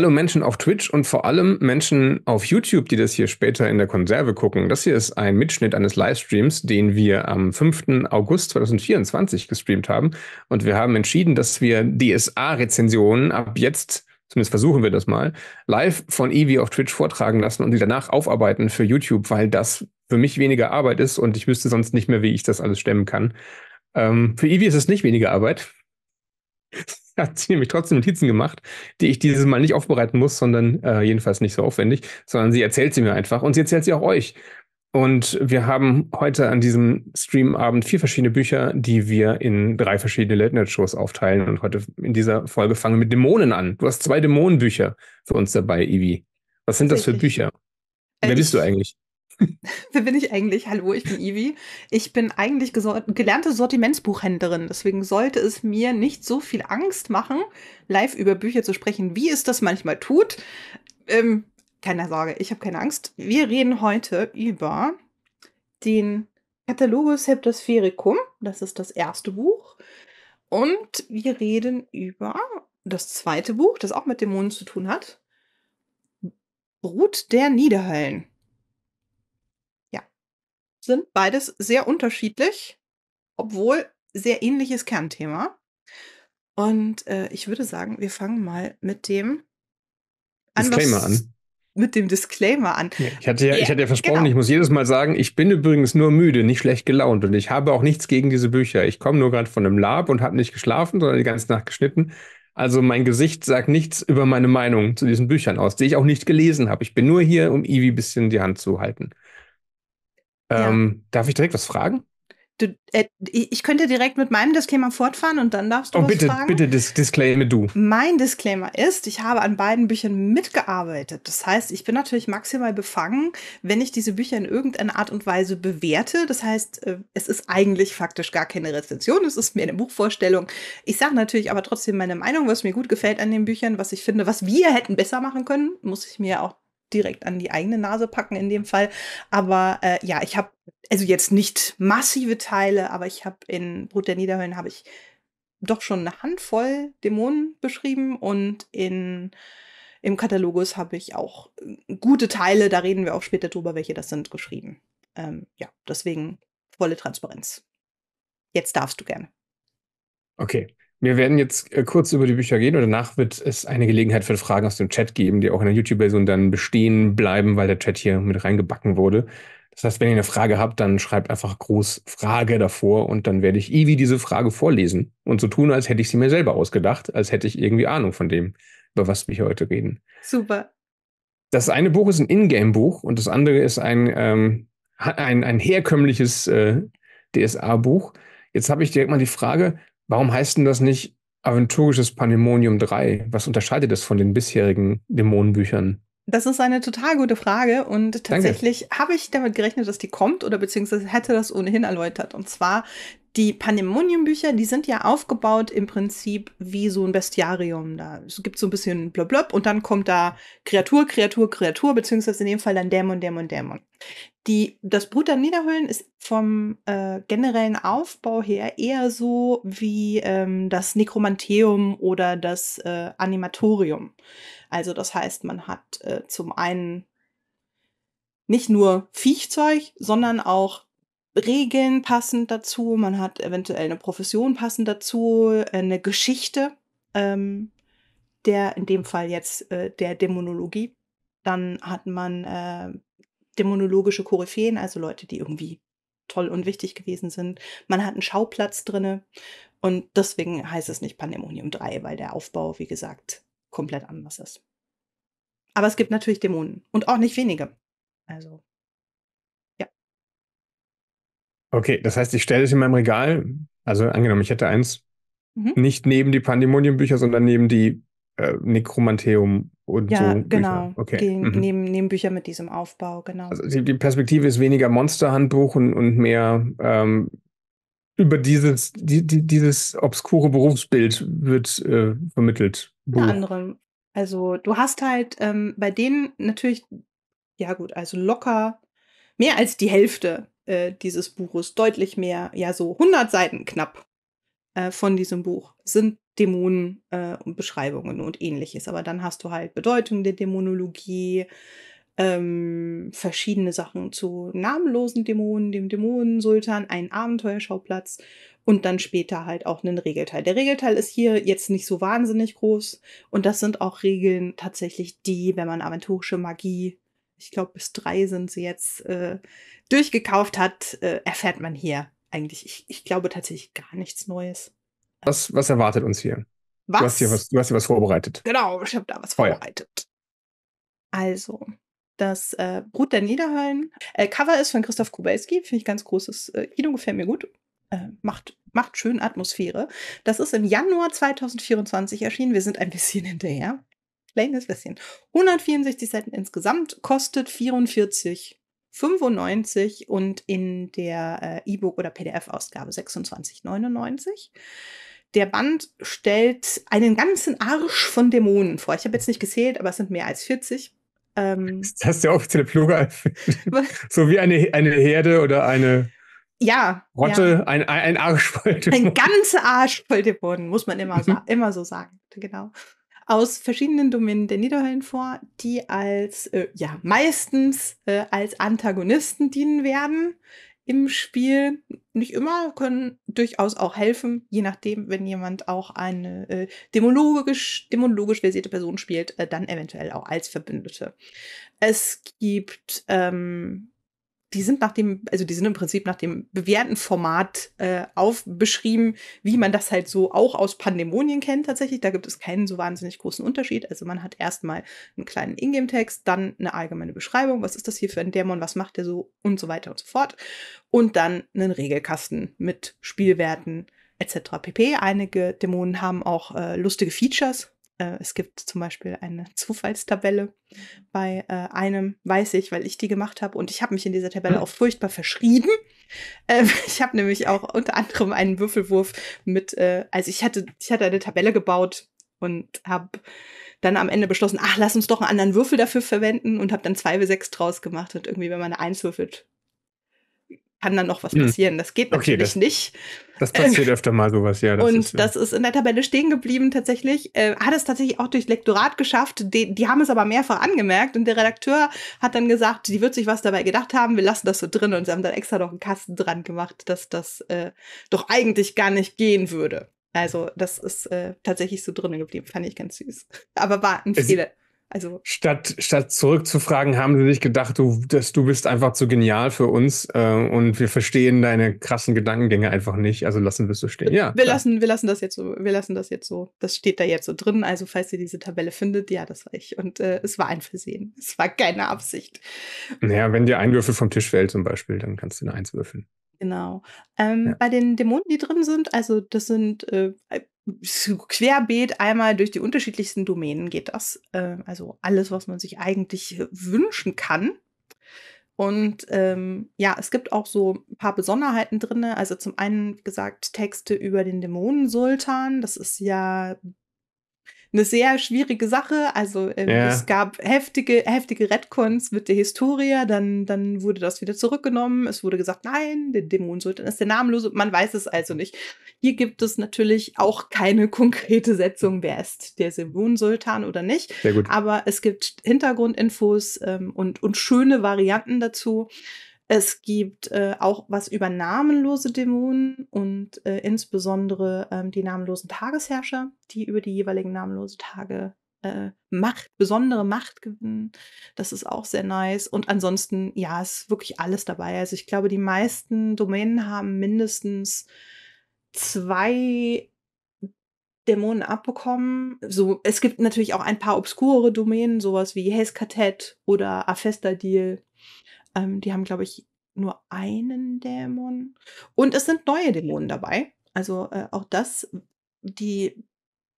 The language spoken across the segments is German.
hallo Menschen auf Twitch und vor allem Menschen auf YouTube, die das hier später in der Konserve gucken. Das hier ist ein Mitschnitt eines Livestreams, den wir am 5. August 2024 gestreamt haben. Und wir haben entschieden, dass wir DSA-Rezensionen ab jetzt, zumindest versuchen wir das mal, live von Evie auf Twitch vortragen lassen und sie danach aufarbeiten für YouTube, weil das für mich weniger Arbeit ist und ich wüsste sonst nicht mehr, wie ich das alles stemmen kann. Ähm, für Evie ist es nicht weniger Arbeit. hat sie nämlich trotzdem Notizen gemacht, die ich dieses Mal nicht aufbereiten muss, sondern äh, jedenfalls nicht so aufwendig, sondern sie erzählt sie mir einfach und sie erzählt sie auch euch. Und wir haben heute an diesem Streamabend vier verschiedene Bücher, die wir in drei verschiedene Late-Night-Shows aufteilen. Und heute in dieser Folge fangen wir mit Dämonen an. Du hast zwei Dämonenbücher für uns dabei, Ivi. Was sind das für Bücher? Äh, Wer bist du eigentlich? Wer bin ich eigentlich? Hallo, ich bin Ivi. Ich bin eigentlich gelernte Sortimentsbuchhändlerin. Deswegen sollte es mir nicht so viel Angst machen, live über Bücher zu sprechen, wie es das manchmal tut. Ähm, keine Sorge, ich habe keine Angst. Wir reden heute über den Catalogus Heptosphericum. Das ist das erste Buch. Und wir reden über das zweite Buch, das auch mit Dämonen zu tun hat. Brut der Niederhöllen sind beides sehr unterschiedlich, obwohl sehr ähnliches Kernthema. Und äh, ich würde sagen, wir fangen mal mit dem Disclaimer an. Mit dem Disclaimer an. Ja, ich, hatte ja, yeah, ich hatte ja versprochen, genau. ich muss jedes Mal sagen, ich bin übrigens nur müde, nicht schlecht gelaunt und ich habe auch nichts gegen diese Bücher. Ich komme nur gerade von einem Lab und habe nicht geschlafen, sondern die ganze Nacht geschnitten. Also mein Gesicht sagt nichts über meine Meinung zu diesen Büchern aus, die ich auch nicht gelesen habe. Ich bin nur hier, um Ivi ein bisschen die Hand zu halten. Ähm, ja. Darf ich direkt was fragen? Du, äh, ich könnte direkt mit meinem Disclaimer fortfahren und dann darfst du oh, was bitte, fragen. Bitte dis disclaime du. Mein Disclaimer ist, ich habe an beiden Büchern mitgearbeitet. Das heißt, ich bin natürlich maximal befangen, wenn ich diese Bücher in irgendeiner Art und Weise bewerte. Das heißt, äh, es ist eigentlich faktisch gar keine Rezension, es ist mir eine Buchvorstellung. Ich sage natürlich aber trotzdem meine Meinung, was mir gut gefällt an den Büchern, was ich finde, was wir hätten besser machen können, muss ich mir auch direkt an die eigene Nase packen in dem Fall. Aber äh, ja, ich habe, also jetzt nicht massive Teile, aber ich habe in Brut der Niederhöllen habe ich doch schon eine Handvoll Dämonen beschrieben und in im Katalogus habe ich auch äh, gute Teile, da reden wir auch später drüber, welche das sind, geschrieben. Ähm, ja, deswegen volle Transparenz. Jetzt darfst du gerne. Okay, wir werden jetzt äh, kurz über die Bücher gehen und danach wird es eine Gelegenheit für Fragen aus dem Chat geben, die auch in der YouTube-Version dann bestehen bleiben, weil der Chat hier mit reingebacken wurde. Das heißt, wenn ihr eine Frage habt, dann schreibt einfach groß Frage davor und dann werde ich Ivi diese Frage vorlesen und so tun, als hätte ich sie mir selber ausgedacht, als hätte ich irgendwie Ahnung von dem, über was wir hier heute reden. Super. Das eine Buch ist ein Ingame-Buch und das andere ist ein, ähm, ein, ein herkömmliches äh, DSA-Buch. Jetzt habe ich direkt mal die Frage, Warum heißt denn das nicht Aventurisches Pandemonium 3? Was unterscheidet es von den bisherigen Dämonenbüchern? Das ist eine total gute Frage und tatsächlich habe ich damit gerechnet, dass die kommt oder beziehungsweise hätte das ohnehin erläutert. Und zwar die Pandemonium-Bücher, die sind ja aufgebaut im Prinzip wie so ein Bestiarium. Da gibt es so ein bisschen blub und dann kommt da Kreatur, Kreatur, Kreatur, beziehungsweise in dem Fall dann Dämon, Dämon, Dämon. Die, das Brut der Niederhöhlen ist vom äh, generellen Aufbau her eher so wie ähm, das Nekromanteum oder das äh, Animatorium. Also das heißt, man hat äh, zum einen nicht nur Viechzeug, sondern auch Regeln passend dazu, man hat eventuell eine Profession passend dazu, äh, eine Geschichte, ähm, der in dem Fall jetzt äh, der Dämonologie. Dann hat man äh, dämonologische Koryphäen, also Leute, die irgendwie toll und wichtig gewesen sind. Man hat einen Schauplatz drin und deswegen heißt es nicht Pandemonium 3, weil der Aufbau, wie gesagt, komplett anders ist. Aber es gibt natürlich Dämonen und auch nicht wenige. Also Okay, das heißt, ich stelle es in meinem Regal, also angenommen, ich hätte eins mhm. nicht neben die Pandemonium-Bücher, sondern neben die äh, Necromanteum und ja, so. Ja, genau. Okay. Gegen, mhm. neben, neben Bücher mit diesem Aufbau, genau. Also die, die Perspektive ist weniger Monsterhandbuch und, und mehr ähm, über dieses, die, die, dieses obskure Berufsbild wird äh, vermittelt. Buch. Unter anderem. Also du hast halt ähm, bei denen natürlich, ja gut, also locker mehr als die Hälfte äh, dieses Buches deutlich mehr, ja so 100 Seiten knapp äh, von diesem Buch sind Dämonen äh, und Beschreibungen und ähnliches. Aber dann hast du halt Bedeutung der Dämonologie, ähm, verschiedene Sachen zu namenlosen Dämonen, dem Dämonensultan, einen Abenteuerschauplatz und dann später halt auch einen Regelteil. Der Regelteil ist hier jetzt nicht so wahnsinnig groß und das sind auch Regeln tatsächlich, die, wenn man aventurische Magie ich glaube bis drei sind sie jetzt äh, durchgekauft hat, äh, erfährt man hier eigentlich, ich, ich glaube tatsächlich gar nichts Neues. Was, was erwartet uns hier? Was? Du hast hier was, du hast hier was vorbereitet. Genau, ich habe da was Feuer. vorbereitet. Also, das äh, Brut der Niederhöllen. Äh, Cover ist von Christoph Kubelski, finde ich ganz großes äh, Kino, gefällt mir gut. Äh, macht, macht schön Atmosphäre. Das ist im Januar 2024 erschienen. Wir sind ein bisschen hinterher. Kleines bisschen. 164 Seiten insgesamt, kostet 44,95 und in der äh, E-Book- oder PDF-Ausgabe 26,99. Der Band stellt einen ganzen Arsch von Dämonen vor. Ich habe jetzt nicht gezählt, aber es sind mehr als 40. Ähm, ist das der offizielle Plural? so wie eine, eine Herde oder eine ja, Rotte, ja. Ein, ein Arsch voll Dämonen. Ein ganzer Arsch voll Dämonen, muss man immer, mhm. immer so sagen. Genau aus verschiedenen Domänen der Niederhöllen vor, die als, äh, ja, meistens äh, als Antagonisten dienen werden im Spiel. Nicht immer, können durchaus auch helfen, je nachdem, wenn jemand auch eine äh, dämonologisch, dämonologisch versierte Person spielt, äh, dann eventuell auch als Verbündete. Es gibt ähm, die sind nach dem, also die sind im Prinzip nach dem bewährten Format äh, aufbeschrieben, wie man das halt so auch aus Pandemonien kennt tatsächlich. Da gibt es keinen so wahnsinnig großen Unterschied. Also man hat erstmal einen kleinen Ingame-Text, dann eine allgemeine Beschreibung, was ist das hier für ein Dämon, was macht der so und so weiter und so fort. Und dann einen Regelkasten mit Spielwerten etc. pp. Einige Dämonen haben auch äh, lustige Features, äh, es gibt zum Beispiel eine Zufallstabelle. Bei äh, einem weiß ich, weil ich die gemacht habe und ich habe mich in dieser Tabelle hm. auch furchtbar verschrieben. Ähm, ich habe nämlich auch unter anderem einen Würfelwurf mit, äh, also ich hatte, ich hatte eine Tabelle gebaut und habe dann am Ende beschlossen, ach, lass uns doch einen anderen Würfel dafür verwenden und habe dann zwei bis sechs draus gemacht und irgendwie, wenn man eine Eins würfelt, kann dann noch was hm. passieren. Das geht natürlich das, nicht. Das äh, passiert äh, öfter mal sowas, ja. Das und ist, äh, das ist in der Tabelle stehen geblieben tatsächlich. Äh, hat es tatsächlich auch durch Lektorat geschafft. Die, die, haben es aber mehrfach angemerkt und der Redakteur hat dann gesagt, die wird sich was dabei gedacht haben, wir lassen das so drin und sie haben dann extra noch einen Kasten dran gemacht, dass das äh, doch eigentlich gar nicht gehen würde. Also das ist äh, tatsächlich so drinnen geblieben, fand ich ganz süß. Aber war ein Fehler, also statt, statt zurückzufragen, haben sie sich gedacht, du, dass du bist einfach zu genial für uns äh, und wir verstehen deine krassen Gedankengänge einfach nicht. Also lassen wir es so stehen. Ja, wir lassen, wir lassen das jetzt so. Wir lassen das jetzt so. Das steht da jetzt so drin. Also falls ihr diese Tabelle findet, ja, das war ich. Und äh, es war ein Versehen. Es war keine Absicht. Naja, wenn dir ein Würfel vom Tisch fällt zum Beispiel, dann kannst du eine Eins würfeln. Genau. Ähm, ja. Bei den Dämonen, die drin sind, also das sind äh, querbeet einmal durch die unterschiedlichsten Domänen geht das. Ähm, also alles, was man sich eigentlich äh, wünschen kann. Und ähm, ja, es gibt auch so ein paar Besonderheiten drin. Also zum einen, wie gesagt, Texte über den Dämonensultan. Das ist ja eine sehr schwierige Sache. Also ähm, ja. es gab heftige, heftige Redcons mit der Historia, dann, dann wurde das wieder zurückgenommen. Es wurde gesagt, nein, der Dämonensultan ist der namenlose. Man weiß es also nicht. Hier gibt es natürlich auch keine konkrete Setzung, wer ist der Dämonensultan oder nicht. Sehr gut. Aber es gibt Hintergrundinfos ähm, und, und schöne Varianten dazu. Es gibt äh, auch was über namenlose Dämonen und äh, insbesondere ähm, die namenlosen Tagesherrscher, die über die jeweiligen namenlosen Tage äh, Macht, besondere Macht gewinnen. Das ist auch sehr nice. Und ansonsten, ja, ist wirklich alles dabei. Also ich glaube, die meisten Domänen haben mindestens zwei Dämonen abbekommen. So, es gibt natürlich auch ein paar obskure Domänen, sowas wie Heskartett oder Afesta Deal ähm, die haben, glaube ich, nur einen Dämon. Und es sind neue Dämonen dabei. Also äh, auch das, die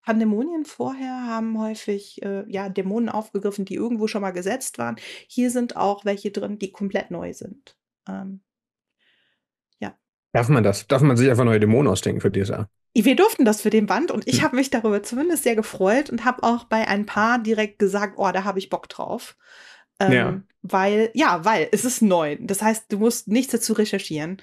Pandemonien vorher haben häufig äh, ja, Dämonen aufgegriffen, die irgendwo schon mal gesetzt waren. Hier sind auch welche drin, die komplett neu sind. Ähm, ja. Darf man das? Darf man sich einfach neue Dämonen ausdenken für DSA? Wir durften das für den Band und ich hm. habe mich darüber zumindest sehr gefreut und habe auch bei ein paar direkt gesagt, oh, da habe ich Bock drauf. Ähm, ja. Weil, ja, weil es ist neu. Das heißt, du musst nichts dazu recherchieren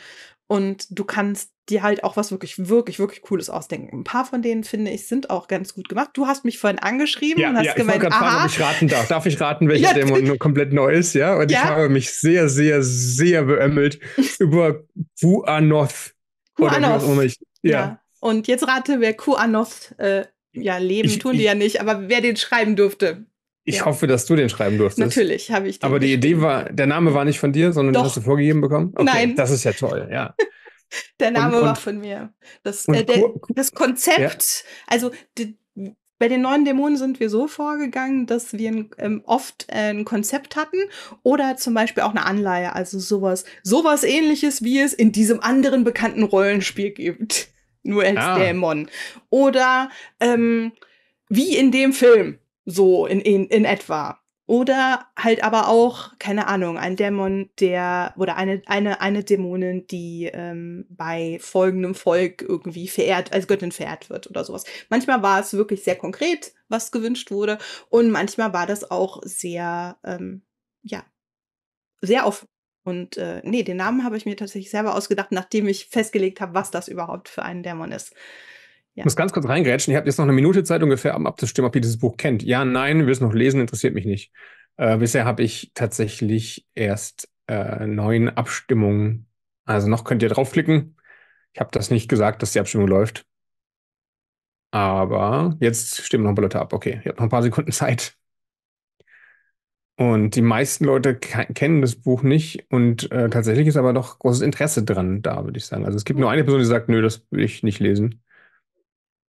und du kannst dir halt auch was wirklich, wirklich, wirklich Cooles ausdenken. Ein paar von denen, finde ich, sind auch ganz gut gemacht. Du hast mich vorhin angeschrieben ja, und hast ja, gemeint, ich aha. Fragen, ob ich raten darf. Darf ich raten, welcher ja, Dämon nur komplett neu ist? Ja, und ja. ich habe mich sehr, sehr, sehr beömmelt über Kuanoth. Kuanoth. ja. ja. Und jetzt rate, wer Kuanoth, äh, ja, leben ich, tun die ich, ja nicht, aber wer den schreiben durfte. Ich ja. hoffe, dass du den schreiben durftest. Natürlich habe ich den. Aber die Idee war, der Name war nicht von dir, sondern Doch. den hast du vorgegeben bekommen? Okay, Nein. Das ist ja toll, ja. der Name und, und, war von mir. Das, äh, der, das Konzept, ja. also die, bei den neuen Dämonen sind wir so vorgegangen, dass wir ähm, oft äh, ein Konzept hatten oder zum Beispiel auch eine Anleihe, also sowas, sowas ähnliches, wie es in diesem anderen bekannten Rollenspiel gibt. Nur als ah. Dämon. Oder ähm, wie in dem Film. So in, in, in etwa. Oder halt aber auch, keine Ahnung, ein Dämon, der, oder eine, eine, eine Dämonin, die ähm, bei folgendem Volk irgendwie verehrt, als Göttin verehrt wird oder sowas. Manchmal war es wirklich sehr konkret, was gewünscht wurde, und manchmal war das auch sehr, ähm, ja, sehr offen. Und äh, nee, den Namen habe ich mir tatsächlich selber ausgedacht, nachdem ich festgelegt habe, was das überhaupt für ein Dämon ist. Ich muss ganz kurz reingrätschen. Ihr habt jetzt noch eine Minute Zeit ungefähr, um abzustimmen, ob ihr dieses Buch kennt. Ja, nein, will es noch lesen, interessiert mich nicht. Äh, bisher habe ich tatsächlich erst äh, neun Abstimmungen. Also noch könnt ihr draufklicken. Ich habe das nicht gesagt, dass die Abstimmung läuft. Aber jetzt stimmen noch ein paar Leute ab. Okay, ihr habt noch ein paar Sekunden Zeit. Und die meisten Leute kennen das Buch nicht und äh, tatsächlich ist aber doch großes Interesse dran da, würde ich sagen. Also es gibt nur eine Person, die sagt, nö, das will ich nicht lesen.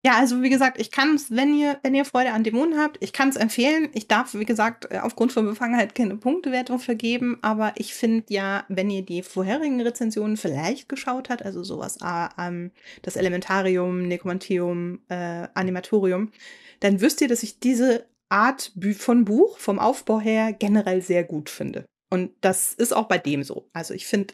Ja, also wie gesagt, ich kann es, wenn ihr, wenn ihr Freude an Dämonen habt, ich kann es empfehlen. Ich darf, wie gesagt, äh, aufgrund von Befangenheit keine Punktewertung vergeben, aber ich finde ja, wenn ihr die vorherigen Rezensionen vielleicht geschaut habt, also sowas ah, ähm, das Elementarium, Nekromantium, äh, Animatorium, dann wisst ihr, dass ich diese Art von Buch vom Aufbau her generell sehr gut finde. Und das ist auch bei dem so. Also ich finde,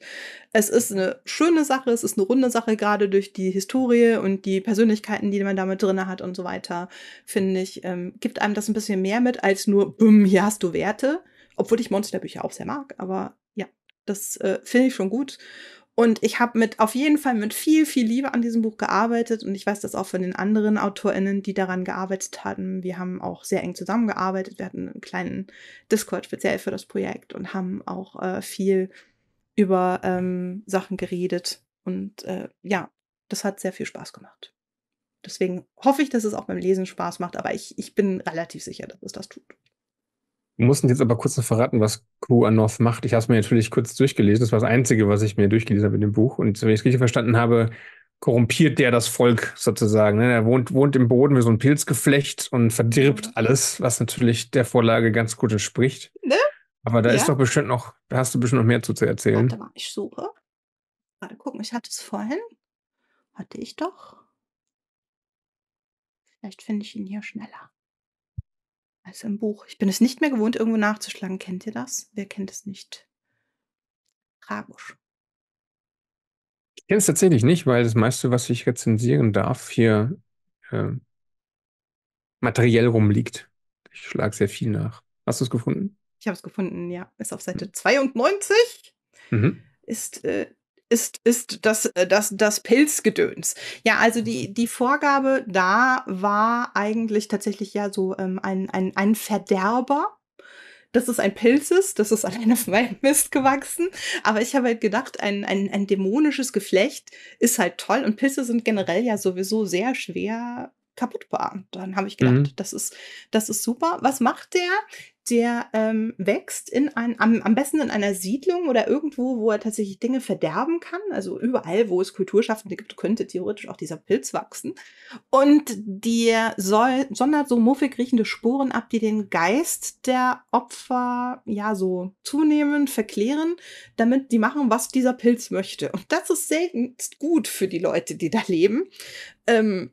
es ist eine schöne Sache, es ist eine runde Sache, gerade durch die Historie und die Persönlichkeiten, die man damit drin hat und so weiter, finde ich, ähm, gibt einem das ein bisschen mehr mit als nur, bumm, hier hast du Werte. Obwohl ich Monsterbücher auch sehr mag, aber ja, das äh, finde ich schon gut. Und ich habe mit auf jeden Fall mit viel, viel Liebe an diesem Buch gearbeitet und ich weiß das auch von den anderen AutorInnen, die daran gearbeitet hatten. Wir haben auch sehr eng zusammengearbeitet. Wir hatten einen kleinen Discord speziell für das Projekt und haben auch äh, viel über ähm, Sachen geredet. Und äh, ja, das hat sehr viel Spaß gemacht. Deswegen hoffe ich, dass es auch beim Lesen Spaß macht, aber ich, ich bin relativ sicher, dass es das tut mussten jetzt aber kurz noch verraten, was Crew Anoth macht. Ich habe es mir natürlich kurz durchgelesen. Das war das Einzige, was ich mir durchgelesen habe in dem Buch. Und wenn ich es richtig verstanden habe, korrumpiert der das Volk sozusagen. Ne? Er wohnt, wohnt im Boden wie so ein Pilzgeflecht und verdirbt mhm. alles, was natürlich der Vorlage ganz gut entspricht. Ne? Aber da ja. ist doch bestimmt noch, da hast du bestimmt noch mehr zu, zu erzählen. Warte mal, ich suche. Mal gucken, ich hatte es vorhin. Hatte ich doch. Vielleicht finde ich ihn hier schneller als im Buch. Ich bin es nicht mehr gewohnt, irgendwo nachzuschlagen. Kennt ihr das? Wer kennt es nicht? Tragisch. Ich kenne es tatsächlich nicht, weil das meiste, was ich rezensieren darf, hier äh, materiell rumliegt. Ich schlage sehr viel nach. Hast du es gefunden? Ich habe es gefunden, ja. Ist auf hm. Seite 92. Mhm. Ist äh, ist, ist das, äh, das, das Pilzgedöns. Ja, also die, mhm. die Vorgabe da war eigentlich tatsächlich ja so ähm, ein, ein, ein Verderber. Dass es ein Pilz ist, das ist alleine auf meinem Mist gewachsen. Aber ich habe halt gedacht, ein, ein, ein dämonisches Geflecht ist halt toll. Und Pilze sind generell ja sowieso sehr schwer kaputt war. Dann habe ich gedacht, mhm. das, ist, das ist super. Was macht der? Der ähm, wächst in ein, am, am besten in einer Siedlung oder irgendwo, wo er tatsächlich Dinge verderben kann. Also überall, wo es Kulturschaffende gibt, könnte theoretisch auch dieser Pilz wachsen. Und der soll, sondert so muffig riechende Sporen ab, die den Geist der Opfer ja so zunehmend verklären, damit die machen, was dieser Pilz möchte. Und das ist selten gut für die Leute, die da leben. Ähm,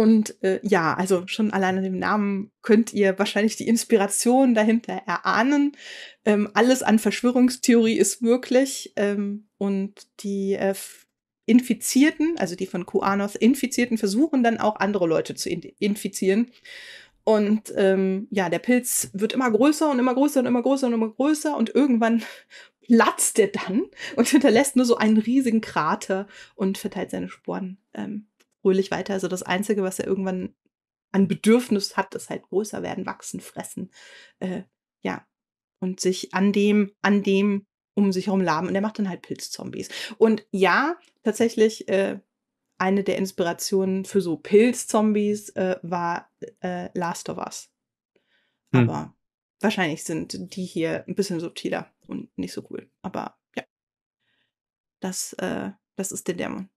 und äh, ja, also schon allein an dem Namen könnt ihr wahrscheinlich die Inspiration dahinter erahnen. Ähm, alles an Verschwörungstheorie ist möglich. Ähm, und die äh, Infizierten, also die von QAnon Infizierten, versuchen dann auch andere Leute zu in infizieren. Und ähm, ja, der Pilz wird immer größer und immer größer und immer größer und immer größer und irgendwann platzt er dann und hinterlässt nur so einen riesigen Krater und verteilt seine Sporen ähm, fröhlich weiter. Also das Einzige, was er irgendwann an Bedürfnis hat, ist halt größer werden, wachsen, fressen. Äh, ja. Und sich an dem, an dem um sich herum laben. Und er macht dann halt Pilzzombies. Und ja, tatsächlich, äh, eine der Inspirationen für so Pilzzombies äh, war äh, Last of Us. Hm. Aber hm. wahrscheinlich sind die hier ein bisschen subtiler und nicht so cool. Aber ja. Das, äh, das ist der Dämon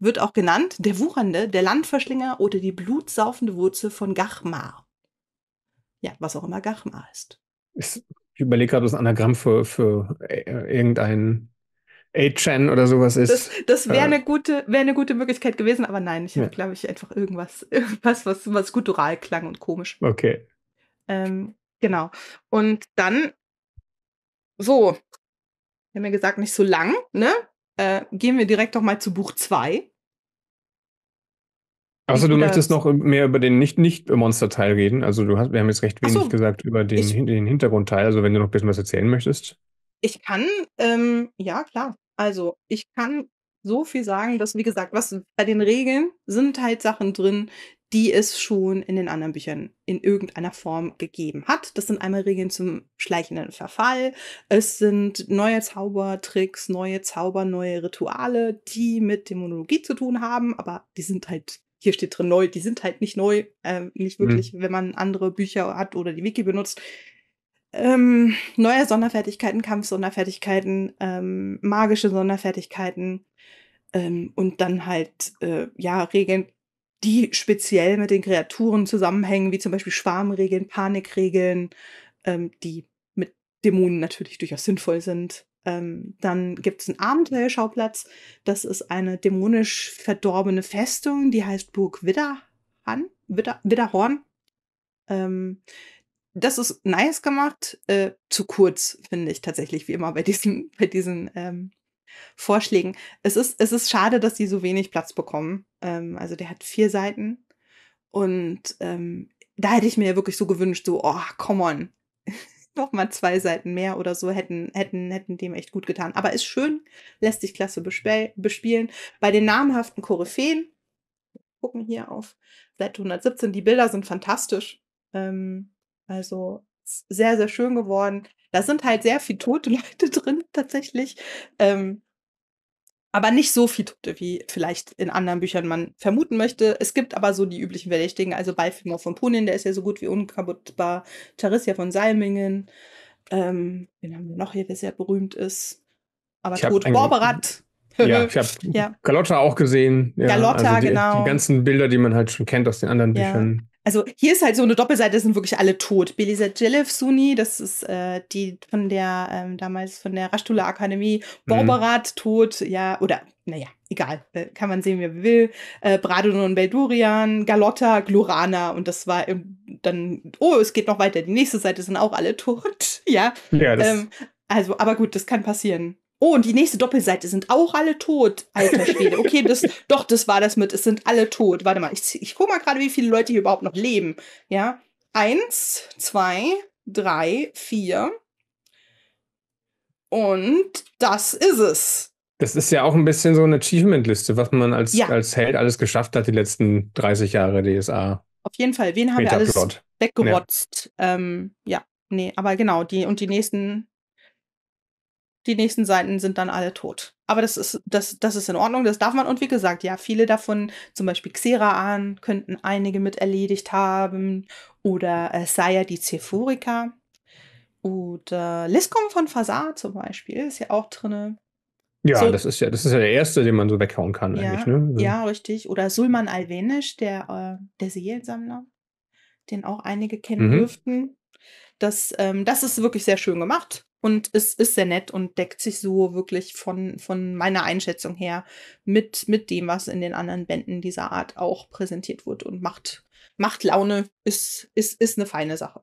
wird auch genannt der Wuchernde, der Landverschlinger oder die blutsaufende Wurzel von Gachmar. Ja, was auch immer Gachmar ist. Ich überlege gerade, was ein Anagramm für, für äh, irgendein A-Chan oder sowas ist. Das, das wäre äh. eine, gute, wär eine gute Möglichkeit gewesen, aber nein, ich ja. habe, glaube ich, einfach irgendwas, irgendwas was, was guttural klang und komisch. Okay. Ähm, genau. Und dann, so, wir haben ja gesagt, nicht so lang, ne? Äh, gehen wir direkt doch mal zu Buch 2. Achso, du möchtest noch mehr über den Nicht-Nicht-Monster-Teil reden. Also du hast, wir haben jetzt recht wenig so, gesagt über den, ich, den Hintergrundteil. Also wenn du noch ein bisschen was erzählen möchtest. Ich kann, ähm, ja klar. Also ich kann so viel sagen, dass wie gesagt, was bei den Regeln sind halt Sachen drin, die es schon in den anderen Büchern in irgendeiner Form gegeben hat. Das sind einmal Regeln zum schleichenden Verfall. Es sind neue Zaubertricks, neue Zauber, neue Rituale, die mit Dämonologie zu tun haben, aber die sind halt hier steht drin neu, die sind halt nicht neu, äh, nicht mhm. wirklich, mhm. wenn man andere Bücher hat oder die Wiki benutzt. Ähm, neue Sonderfertigkeiten, Kampfsonderfertigkeiten, ähm, magische Sonderfertigkeiten ähm, und dann halt äh, ja Regeln, die speziell mit den Kreaturen zusammenhängen, wie zum Beispiel Schwarmregeln, Panikregeln, ähm, die mit Dämonen natürlich durchaus sinnvoll sind. Ähm, dann gibt es einen Abenteuerschauplatz. Das ist eine dämonisch verdorbene Festung, die heißt Burg Widderhan, Widder, Widderhorn. Ähm, das ist nice gemacht. Äh, zu kurz, finde ich tatsächlich, wie immer bei diesen, bei diesen ähm, Vorschlägen. Es ist, es ist schade, dass die so wenig Platz bekommen. Ähm, also der hat vier Seiten. Und ähm, da hätte ich mir ja wirklich so gewünscht, so, oh, come on. doch mal zwei Seiten mehr oder so hätten, hätten, hätten dem echt gut getan. Aber ist schön, lässt sich klasse bespielen. Bei den namhaften Koryphäen, gucken hier auf Seite 117, die Bilder sind fantastisch. Ähm, also sehr, sehr schön geworden. Da sind halt sehr viele tote Leute drin tatsächlich. Ähm, aber nicht so viel Tote, wie vielleicht in anderen Büchern man vermuten möchte. Es gibt aber so die üblichen Verdächtigen, also Balfimor von Punin, der ist ja so gut wie unkaputtbar, Tarissia von Salmingen, ähm, wen haben wir noch hier, der sehr berühmt ist, aber ich tot, Borberat. Ja, ich habe ja. Galotta auch gesehen. Ja, Galotta, also die, genau. Die ganzen Bilder, die man halt schon kennt aus den anderen ja. Büchern also hier ist halt so eine Doppelseite, sind wirklich alle tot. Belisa Jelev, Suni, das ist äh, die von der, ähm, damals von der Rashtula Akademie, mhm. Borberat mhm. tot, ja, oder, naja, egal, äh, kann man sehen, wer will. Äh, Bradun und Beldurian, Galotta, Glorana und das war dann, oh, es geht noch weiter, die nächste Seite sind auch alle tot, ja. ja das ähm, also, aber gut, das kann passieren. Oh, und die nächste Doppelseite sind auch alle tot. Alter Schwede. Okay, das, doch, das war das mit. Es sind alle tot. Warte mal, ich, ich guck mal gerade, wie viele Leute hier überhaupt noch leben. Ja. Eins, zwei, drei, vier. Und das ist es. Das ist ja auch ein bisschen so eine Achievement-Liste, was man als, ja. als Held alles geschafft hat, die letzten 30 Jahre DSA. Auf jeden Fall. Wen haben wir alles weggerotzt? Ja. Ähm, ja, nee, aber genau, die und die nächsten die nächsten Seiten sind dann alle tot. Aber das ist, das, das ist in Ordnung, das darf man. Und wie gesagt, ja, viele davon, zum Beispiel Xeraan, könnten einige mit erledigt haben. Oder äh, Saya die Cephurica. Oder Liskum von Fasar zum Beispiel ist ja auch drin. Ja, so, das ist ja, das ist ja der erste, den man so weghauen kann ja, eigentlich, ne? So. Also ja, richtig. Oder Sulman Alvenisch, der, äh, der Seelensammler, den auch einige kennen mhm. dürften. Das, ähm, das ist wirklich sehr schön gemacht. Und es ist sehr nett und deckt sich so wirklich von, von meiner Einschätzung her mit, mit dem, was in den anderen Bänden dieser Art auch präsentiert wird und macht, macht Laune, ist, ist, ist eine feine Sache.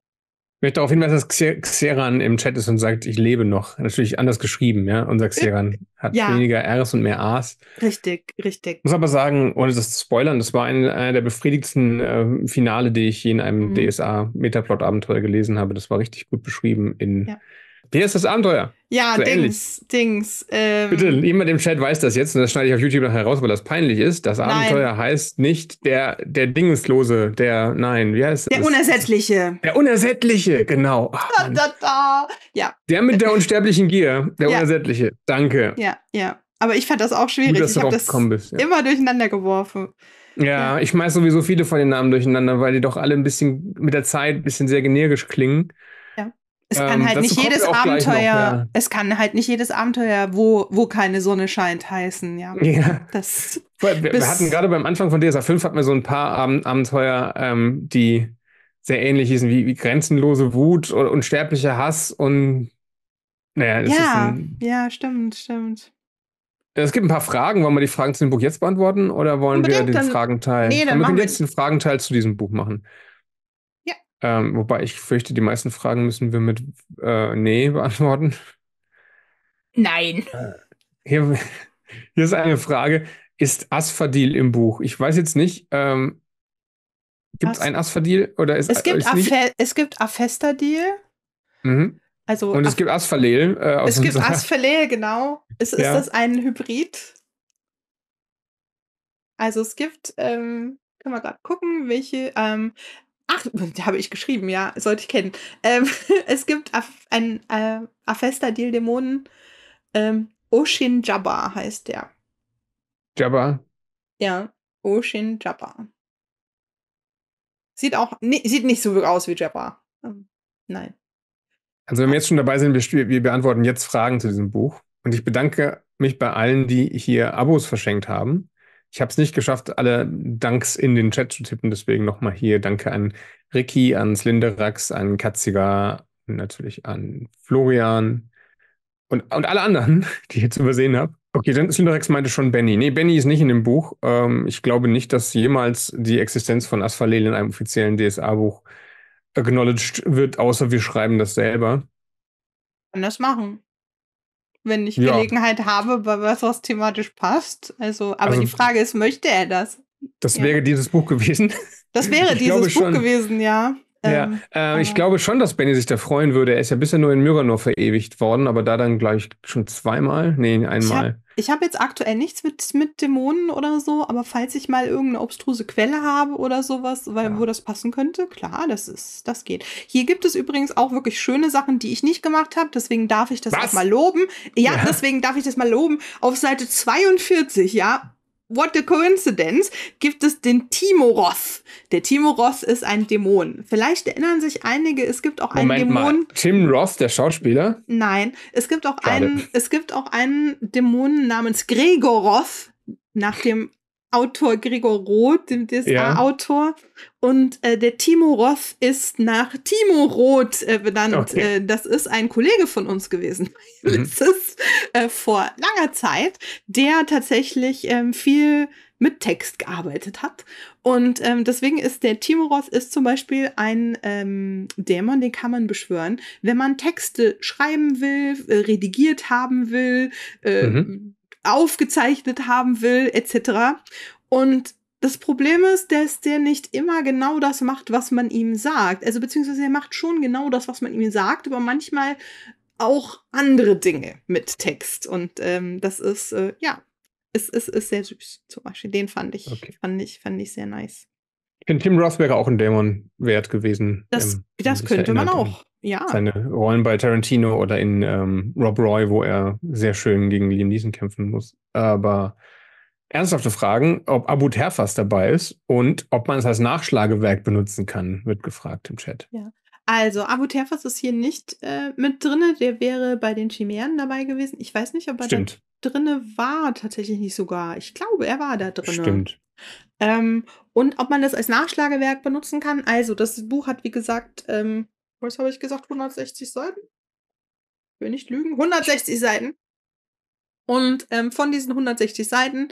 Ich möchte darauf hinweisen, dass Xeran im Chat ist und sagt, ich lebe noch. Natürlich anders geschrieben, ja. Unser Xeran hat ja. weniger Rs und mehr As. Richtig, richtig. Muss aber sagen, ohne das zu spoilern, das war einer der befriedigsten äh, Finale, die ich je in einem mhm. DSA-Metaplot-Abenteuer gelesen habe. Das war richtig gut beschrieben in ja Wer ist das Abenteuer? Ja, so Dings, ähnlich. Dings. Ähm, Bitte, jemand im Chat weiß das jetzt und das schneide ich auf YouTube nachher raus, weil das peinlich ist. Das Abenteuer nein. heißt nicht der, der Dingenslose, der, nein, wie heißt der das? Der Unersättliche. Der Unersättliche, genau. Ach, da, da, da. Ja. Der mit der unsterblichen Gier, der ja. Unersättliche. Danke. Ja, ja. Aber ich fand das auch schwierig. Gut, dass ich habe das bist, ja. immer durcheinander geworfen. Ja, ja, ich schmeiß sowieso viele von den Namen durcheinander, weil die doch alle ein bisschen mit der Zeit ein bisschen sehr generisch klingen. Es kann ähm, halt nicht jedes Abenteuer, noch, ja. es kann halt nicht jedes Abenteuer, wo, wo keine Sonne scheint, heißen, ja. ja. Das, wir, wir hatten gerade beim Anfang von DSA 5 hatten wir so ein paar Ab Abenteuer, ähm, die sehr ähnlich sind, wie, wie grenzenlose Wut und unsterblicher Hass und naja, es ja, ein, ja, stimmt, stimmt. Äh, es gibt ein paar Fragen. Wollen wir die Fragen zu dem Buch jetzt beantworten oder wollen Unbedingt, wir den dann, Fragenteil? Nee, dann wir können jetzt den Fragenteil zu diesem Buch machen. Ähm, wobei ich fürchte, die meisten Fragen müssen wir mit äh, Nee beantworten. Nein. Äh, hier, hier ist eine Frage. Ist Asphodel im Buch? Ich weiß jetzt nicht. Ähm, gibt es ein Asphodel? Oder ist, es, gibt ist nicht... es gibt Afestadil. Mhm. Also Und es Af gibt Asphalel. Äh, es gibt Asphalel, genau. Ist, ja. ist das ein Hybrid? Also es gibt, ähm, können wir gerade gucken, welche. Ähm, Ach, da habe ich geschrieben, ja, sollte ich kennen. Ähm, es gibt ein äh, Afesta Deal Dämonen. Ähm, Oshin Jabba heißt der. Jabba? Ja, Oshin Jabba. Sieht auch, nee, sieht nicht so aus wie Jabba. Ähm, nein. Also, wenn wir jetzt schon dabei sind, wir, wir beantworten jetzt Fragen zu diesem Buch. Und ich bedanke mich bei allen, die hier Abos verschenkt haben. Ich habe es nicht geschafft, alle Danks in den Chat zu tippen, deswegen nochmal hier Danke an Ricky, an Slinderax, an Katziger, natürlich an Florian und, und alle anderen, die ich jetzt übersehen habe. Okay, Slinderax meinte schon Benny. Nee, Benny ist nicht in dem Buch. Ähm, ich glaube nicht, dass jemals die Existenz von Asphalel in einem offiziellen DSA-Buch acknowledged wird, außer wir schreiben das selber. Kann das machen wenn ich ja. Gelegenheit habe, bei was was thematisch passt. Also, aber also, die Frage ist, möchte er das? Das ja. wäre dieses Buch gewesen. Das wäre ich dieses Buch schon, gewesen, ja. Ja, ähm, äh, ich glaube schon, dass Benny sich da freuen würde. Er ist ja bisher nur in Myranor verewigt worden, aber da dann gleich schon zweimal? Nee, einmal. Ich habe hab jetzt aktuell nichts mit, mit Dämonen oder so, aber falls ich mal irgendeine obstruse Quelle habe oder sowas, weil, ja. wo das passen könnte, klar, das ist, das geht. Hier gibt es übrigens auch wirklich schöne Sachen, die ich nicht gemacht habe, deswegen darf ich das Was? auch mal loben. Ja, ja, deswegen darf ich das mal loben. Auf Seite 42, ja, What a coincidence gibt es den Timoroth. Der Timoroth ist ein Dämon. Vielleicht erinnern sich einige, es gibt auch Moment einen Dämon. Mal. Tim Roth, der Schauspieler? Nein, es gibt auch Schade. einen, es gibt auch einen Dämonen namens Gregoroth nach dem Autor Gregor Roth, dem DSA-Autor. Ja. Und äh, der Timo Roth ist nach Timo Roth äh, benannt. Okay. Äh, das ist ein Kollege von uns gewesen. Mhm. Das ist äh, vor langer Zeit, der tatsächlich ähm, viel mit Text gearbeitet hat. Und ähm, deswegen ist der Timoroth ist zum Beispiel ein ähm, Dämon, den kann man beschwören. Wenn man Texte schreiben will, äh, redigiert haben will, äh, mhm aufgezeichnet haben will, etc. Und das Problem ist, dass der nicht immer genau das macht, was man ihm sagt. Also beziehungsweise er macht schon genau das, was man ihm sagt, aber manchmal auch andere Dinge mit Text. Und ähm, das ist, äh, ja, es ist, ist, ist sehr süß. Zum Beispiel den fand ich, okay. fand ich, fand ich sehr nice. Ich finde Tim Roth auch ein Dämon wert gewesen. Das, ähm, das könnte man auch ja. seine Rollen bei Tarantino oder in ähm, Rob Roy, wo er sehr schön gegen Liam Neeson kämpfen muss. Aber ernsthafte Fragen, ob Abu Terfas dabei ist und ob man es als Nachschlagewerk benutzen kann, wird gefragt im Chat. Ja. Also, Abu Terfas ist hier nicht äh, mit drinne. Der wäre bei den Chimären dabei gewesen. Ich weiß nicht, ob er Stimmt. da drinne war, tatsächlich nicht sogar. Ich glaube, er war da drin. Stimmt. Ähm, und ob man das als Nachschlagewerk benutzen kann. Also, das Buch hat, wie gesagt, ähm, was habe ich gesagt? 160 Seiten? Ich will nicht lügen. 160 Seiten. Und ähm, von diesen 160 Seiten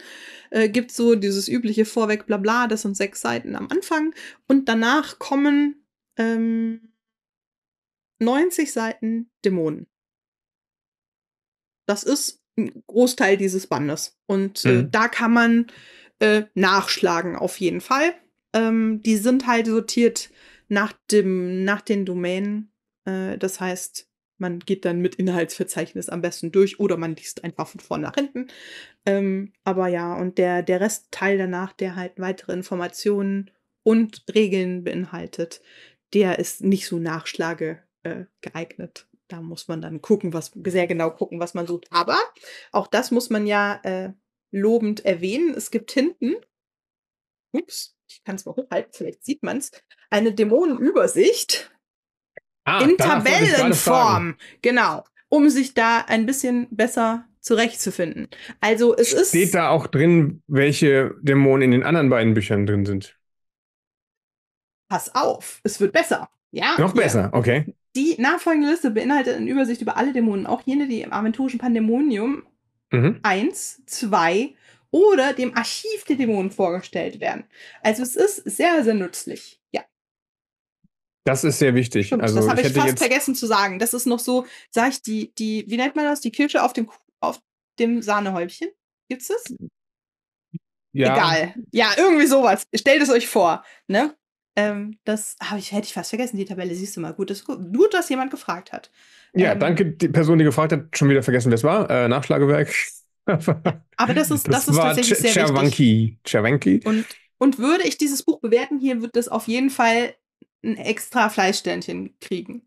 äh, gibt so dieses übliche Vorweg, bla bla, das sind sechs Seiten am Anfang. Und danach kommen ähm, 90 Seiten Dämonen. Das ist ein Großteil dieses Bandes. Und äh, mhm. da kann man äh, nachschlagen, auf jeden Fall. Ähm, die sind halt sortiert nach, dem, nach den Domänen. Äh, das heißt, man geht dann mit Inhaltsverzeichnis am besten durch oder man liest einfach von vorn nach hinten. Ähm, aber ja, und der, der Restteil danach, der halt weitere Informationen und Regeln beinhaltet, der ist nicht so Nachschlage äh, geeignet. Da muss man dann gucken, was sehr genau gucken, was man sucht. Aber auch das muss man ja äh, lobend erwähnen. Es gibt hinten, ups, ich kann es mal hochhalten, vielleicht sieht man es, eine Dämonenübersicht ah, in Tabellenform. Genau, um sich da ein bisschen besser zurechtzufinden. Also es Steht ist. Steht da auch drin, welche Dämonen in den anderen beiden Büchern drin sind? Pass auf, es wird besser. Ja. Noch besser, okay. Die nachfolgende Liste beinhaltet eine Übersicht über alle Dämonen, auch jene, die im Aventurischen Pandemonium mhm. 1, 2, oder dem Archiv der Dämonen vorgestellt werden. Also es ist sehr, sehr nützlich. Ja. Das ist sehr wichtig. Stimmt, also das habe ich, ich fast vergessen zu sagen. Das ist noch so, sag ich, die, die, wie nennt man das? Die Kirsche auf dem, auf dem Sahnehäubchen? Gibt's das? Ja. Egal. Ja, irgendwie sowas. Stellt es euch vor. Ne? Ähm, das habe ich, hätte ich fast vergessen, die Tabelle. Siehst du mal, gut, dass, gut, dass jemand gefragt hat. Ja, ähm, danke, die Person, die gefragt hat, schon wieder vergessen, wer es war. Äh, Nachschlagewerk. Aber das ist, das, das ist tatsächlich sehr Cervanki. wichtig. Cervanki. Und, und würde ich dieses Buch bewerten, hier wird es auf jeden Fall ein extra Fleischsternchen kriegen.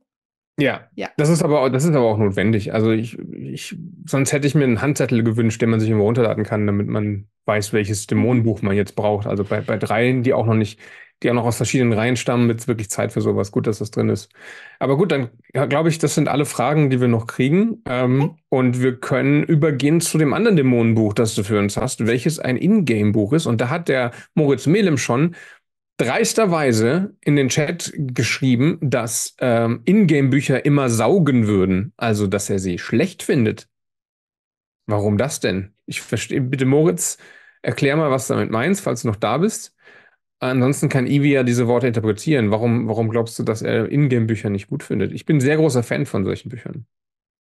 Ja, ja. Das, ist aber, das ist aber auch notwendig. Also ich, ich, sonst hätte ich mir einen Handzettel gewünscht, den man sich immer runterladen kann, damit man weiß, welches Dämonenbuch man jetzt braucht. Also bei, bei dreien, die auch noch nicht, die auch noch aus verschiedenen Reihen stammen, wird es wirklich Zeit für sowas. Gut, dass das drin ist. Aber gut, dann ja, glaube ich, das sind alle Fragen, die wir noch kriegen. Ähm, okay. Und wir können übergehen zu dem anderen Dämonenbuch, das du für uns hast, welches ein Ingame-Buch ist. Und da hat der Moritz Melem schon dreisterweise in den Chat geschrieben, dass ähm, Ingame-Bücher immer saugen würden, also dass er sie schlecht findet. Warum das denn? Ich verstehe. Bitte, Moritz, erklär mal, was du damit meinst, falls du noch da bist. Ansonsten kann Ivi ja diese Worte interpretieren. Warum, warum glaubst du, dass er Ingame-Bücher nicht gut findet? Ich bin ein sehr großer Fan von solchen Büchern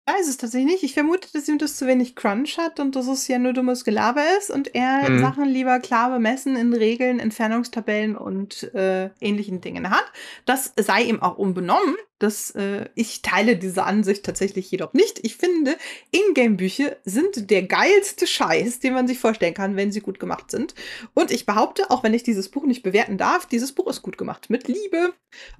weiß es tatsächlich nicht. Ich vermute, dass ihm das zu wenig Crunch hat und dass es ja nur dummes Gelaber ist und er mhm. Sachen lieber klar bemessen in Regeln, Entfernungstabellen und äh, ähnlichen Dingen hat. Das sei ihm auch unbenommen. Das, äh, ich teile diese Ansicht tatsächlich jedoch nicht. Ich finde, Ingame-Bücher sind der geilste Scheiß, den man sich vorstellen kann, wenn sie gut gemacht sind. Und ich behaupte, auch wenn ich dieses Buch nicht bewerten darf, dieses Buch ist gut gemacht. Mit Liebe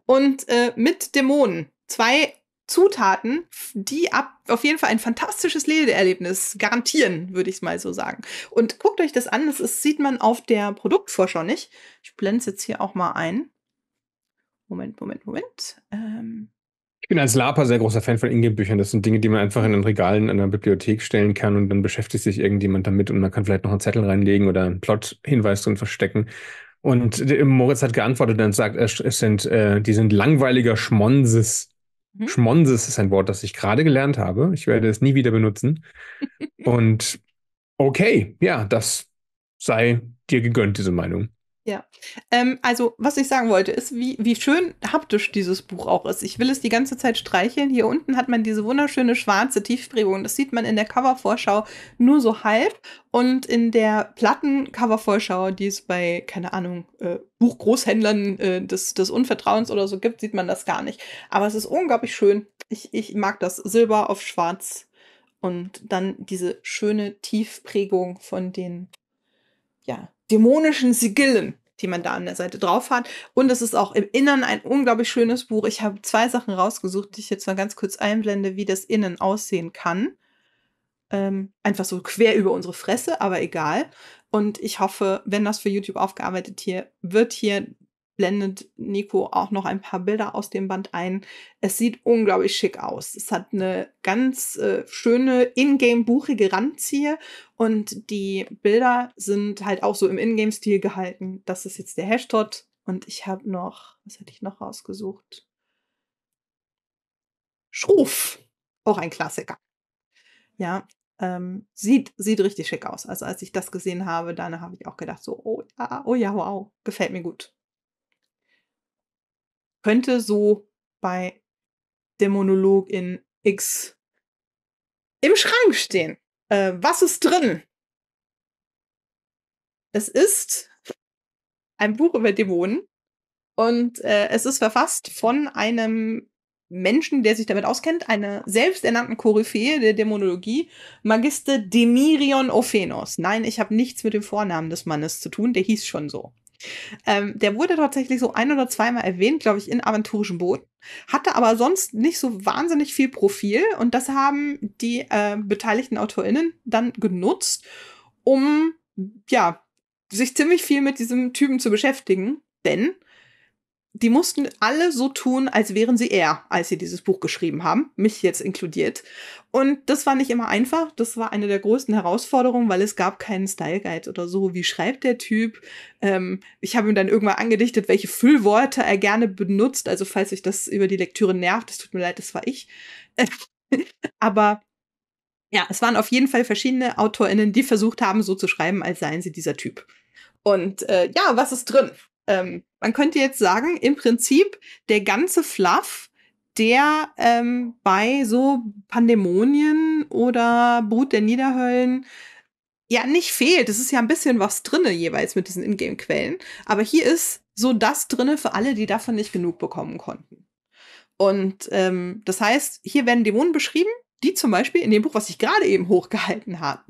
und äh, mit Dämonen zwei Zutaten, die ab, auf jeden Fall ein fantastisches Leseerlebnis garantieren, würde ich es mal so sagen. Und guckt euch das an, das ist, sieht man auf der Produktvorschau nicht. Ich blende es jetzt hier auch mal ein. Moment, Moment, Moment. Ähm ich bin als Laper sehr großer Fan von Inge-Büchern. Das sind Dinge, die man einfach in den Regalen einer Bibliothek stellen kann und dann beschäftigt sich irgendjemand damit und man kann vielleicht noch einen Zettel reinlegen oder einen Plot-Hinweis drin verstecken. Und äh, Moritz hat geantwortet und sagt, es sind, äh, die sind langweiliger Schmonses. Hm? Schmonses ist ein Wort, das ich gerade gelernt habe. Ich werde es nie wieder benutzen. Und okay, ja, das sei dir gegönnt, diese Meinung. Ja, ähm, also was ich sagen wollte, ist, wie, wie schön haptisch dieses Buch auch ist. Ich will es die ganze Zeit streicheln. Hier unten hat man diese wunderschöne schwarze Tiefprägung. Das sieht man in der Covervorschau nur so halb. Und in der Platten-Covervorschau, die es bei, keine Ahnung, äh, Buchgroßhändlern äh, des, des Unvertrauens oder so gibt, sieht man das gar nicht. Aber es ist unglaublich schön. Ich, ich mag das. Silber auf schwarz. Und dann diese schöne Tiefprägung von den, ja, dämonischen Sigillen, die man da an der Seite drauf hat. Und es ist auch im Innern ein unglaublich schönes Buch. Ich habe zwei Sachen rausgesucht, die ich jetzt mal ganz kurz einblende, wie das Innen aussehen kann. Ähm, einfach so quer über unsere Fresse, aber egal. Und ich hoffe, wenn das für YouTube aufgearbeitet hier wird, hier blendet Nico auch noch ein paar Bilder aus dem Band ein. Es sieht unglaublich schick aus. Es hat eine ganz äh, schöne ingame buchige Randziehe und die Bilder sind halt auch so im ingame stil gehalten. Das ist jetzt der Hashtag und ich habe noch, was hätte ich noch rausgesucht? Schruf, auch ein Klassiker. Ja, ähm, sieht, sieht richtig schick aus. Also als ich das gesehen habe, dann habe ich auch gedacht, so, oh ja, oh ja, wow, gefällt mir gut könnte so bei Dämonolog in X im Schrank stehen. Äh, was ist drin? Es ist ein Buch über Dämonen und äh, es ist verfasst von einem Menschen, der sich damit auskennt, einer selbsternannten Koryphäe der Dämonologie, Magister Demirion Ophenos. Nein, ich habe nichts mit dem Vornamen des Mannes zu tun, der hieß schon so. Ähm, der wurde tatsächlich so ein oder zweimal erwähnt, glaube ich, in aventurischen Booten, hatte aber sonst nicht so wahnsinnig viel Profil und das haben die äh, beteiligten AutorInnen dann genutzt, um ja, sich ziemlich viel mit diesem Typen zu beschäftigen, denn die mussten alle so tun, als wären sie er, als sie dieses Buch geschrieben haben, mich jetzt inkludiert. Und das war nicht immer einfach. Das war eine der größten Herausforderungen, weil es gab keinen Style Guide oder so. Wie schreibt der Typ? Ähm, ich habe ihm dann irgendwann angedichtet, welche Füllworte er gerne benutzt. Also falls euch das über die Lektüre nervt, es tut mir leid, das war ich. Aber ja, es waren auf jeden Fall verschiedene AutorInnen, die versucht haben, so zu schreiben, als seien sie dieser Typ. Und äh, ja, was ist drin? ähm, man könnte jetzt sagen, im Prinzip der ganze Fluff, der ähm, bei so Pandemonien oder Brut der Niederhöllen ja nicht fehlt. Es ist ja ein bisschen was drinne jeweils mit diesen Ingame-Quellen. Aber hier ist so das drinne für alle, die davon nicht genug bekommen konnten. Und ähm, das heißt, hier werden Dämonen beschrieben, die zum Beispiel in dem Buch, was ich gerade eben hochgehalten ha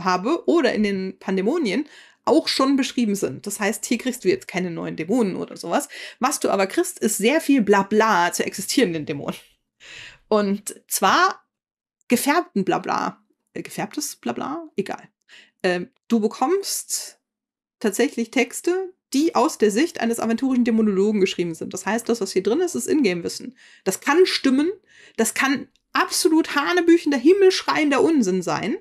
habe, oder in den Pandemonien auch schon beschrieben sind. Das heißt, hier kriegst du jetzt keine neuen Dämonen oder sowas. Was du aber kriegst, ist sehr viel Blabla zu existierenden Dämonen. Und zwar gefärbten Blabla. Äh, gefärbtes Blabla? Egal. Ähm, du bekommst tatsächlich Texte, die aus der Sicht eines aventurischen Dämonologen geschrieben sind. Das heißt, das, was hier drin ist, ist Ingame-Wissen. Das kann stimmen, das kann absolut hanebüchender, himmelschreiender Unsinn sein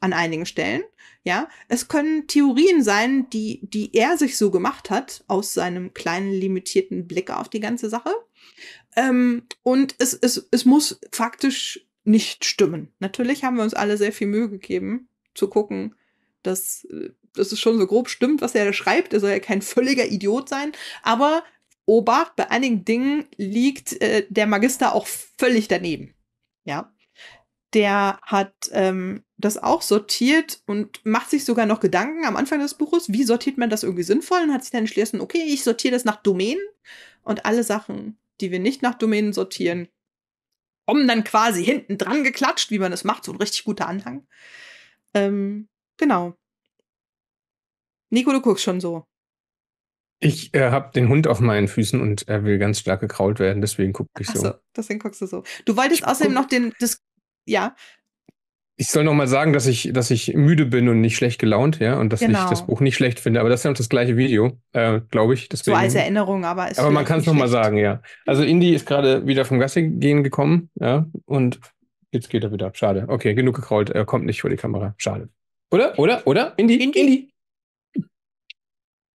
an einigen Stellen. Ja, es können Theorien sein, die, die er sich so gemacht hat, aus seinem kleinen limitierten Blick auf die ganze Sache. Ähm, und es, es, es muss faktisch nicht stimmen. Natürlich haben wir uns alle sehr viel Mühe gegeben, zu gucken, dass, äh, dass es schon so grob stimmt, was er da schreibt. Er soll ja kein völliger Idiot sein, aber Obacht, bei einigen Dingen liegt äh, der Magister auch völlig daneben. Ja. Der hat ähm, das auch sortiert und macht sich sogar noch Gedanken am Anfang des Buches, wie sortiert man das irgendwie sinnvoll und hat sich dann entschlossen, okay, ich sortiere das nach Domänen und alle Sachen, die wir nicht nach Domänen sortieren, kommen dann quasi hinten dran geklatscht, wie man das macht, so ein richtig guter Anhang. Ähm, genau. Nico, du guckst schon so. Ich äh, habe den Hund auf meinen Füßen und er will ganz stark gekrault werden, deswegen gucke ich so. so. Deswegen guckst du so. Du wolltest ich außerdem noch den, das ja, ich soll noch mal sagen, dass ich, dass ich müde bin und nicht schlecht gelaunt, ja, und dass genau. ich das Buch nicht schlecht finde. Aber das ist ja noch das gleiche Video, äh, glaube ich. Deswegen. So als Erinnerung, aber ist. Aber man kann es noch mal sagen, ja. Also Indy ist gerade wieder vom Gassi gehen gekommen, ja, und jetzt geht er wieder. Schade. Okay, genug gekrault. Er kommt nicht vor die Kamera. Schade. Oder? Oder? Oder? Indy? Indy? Indy?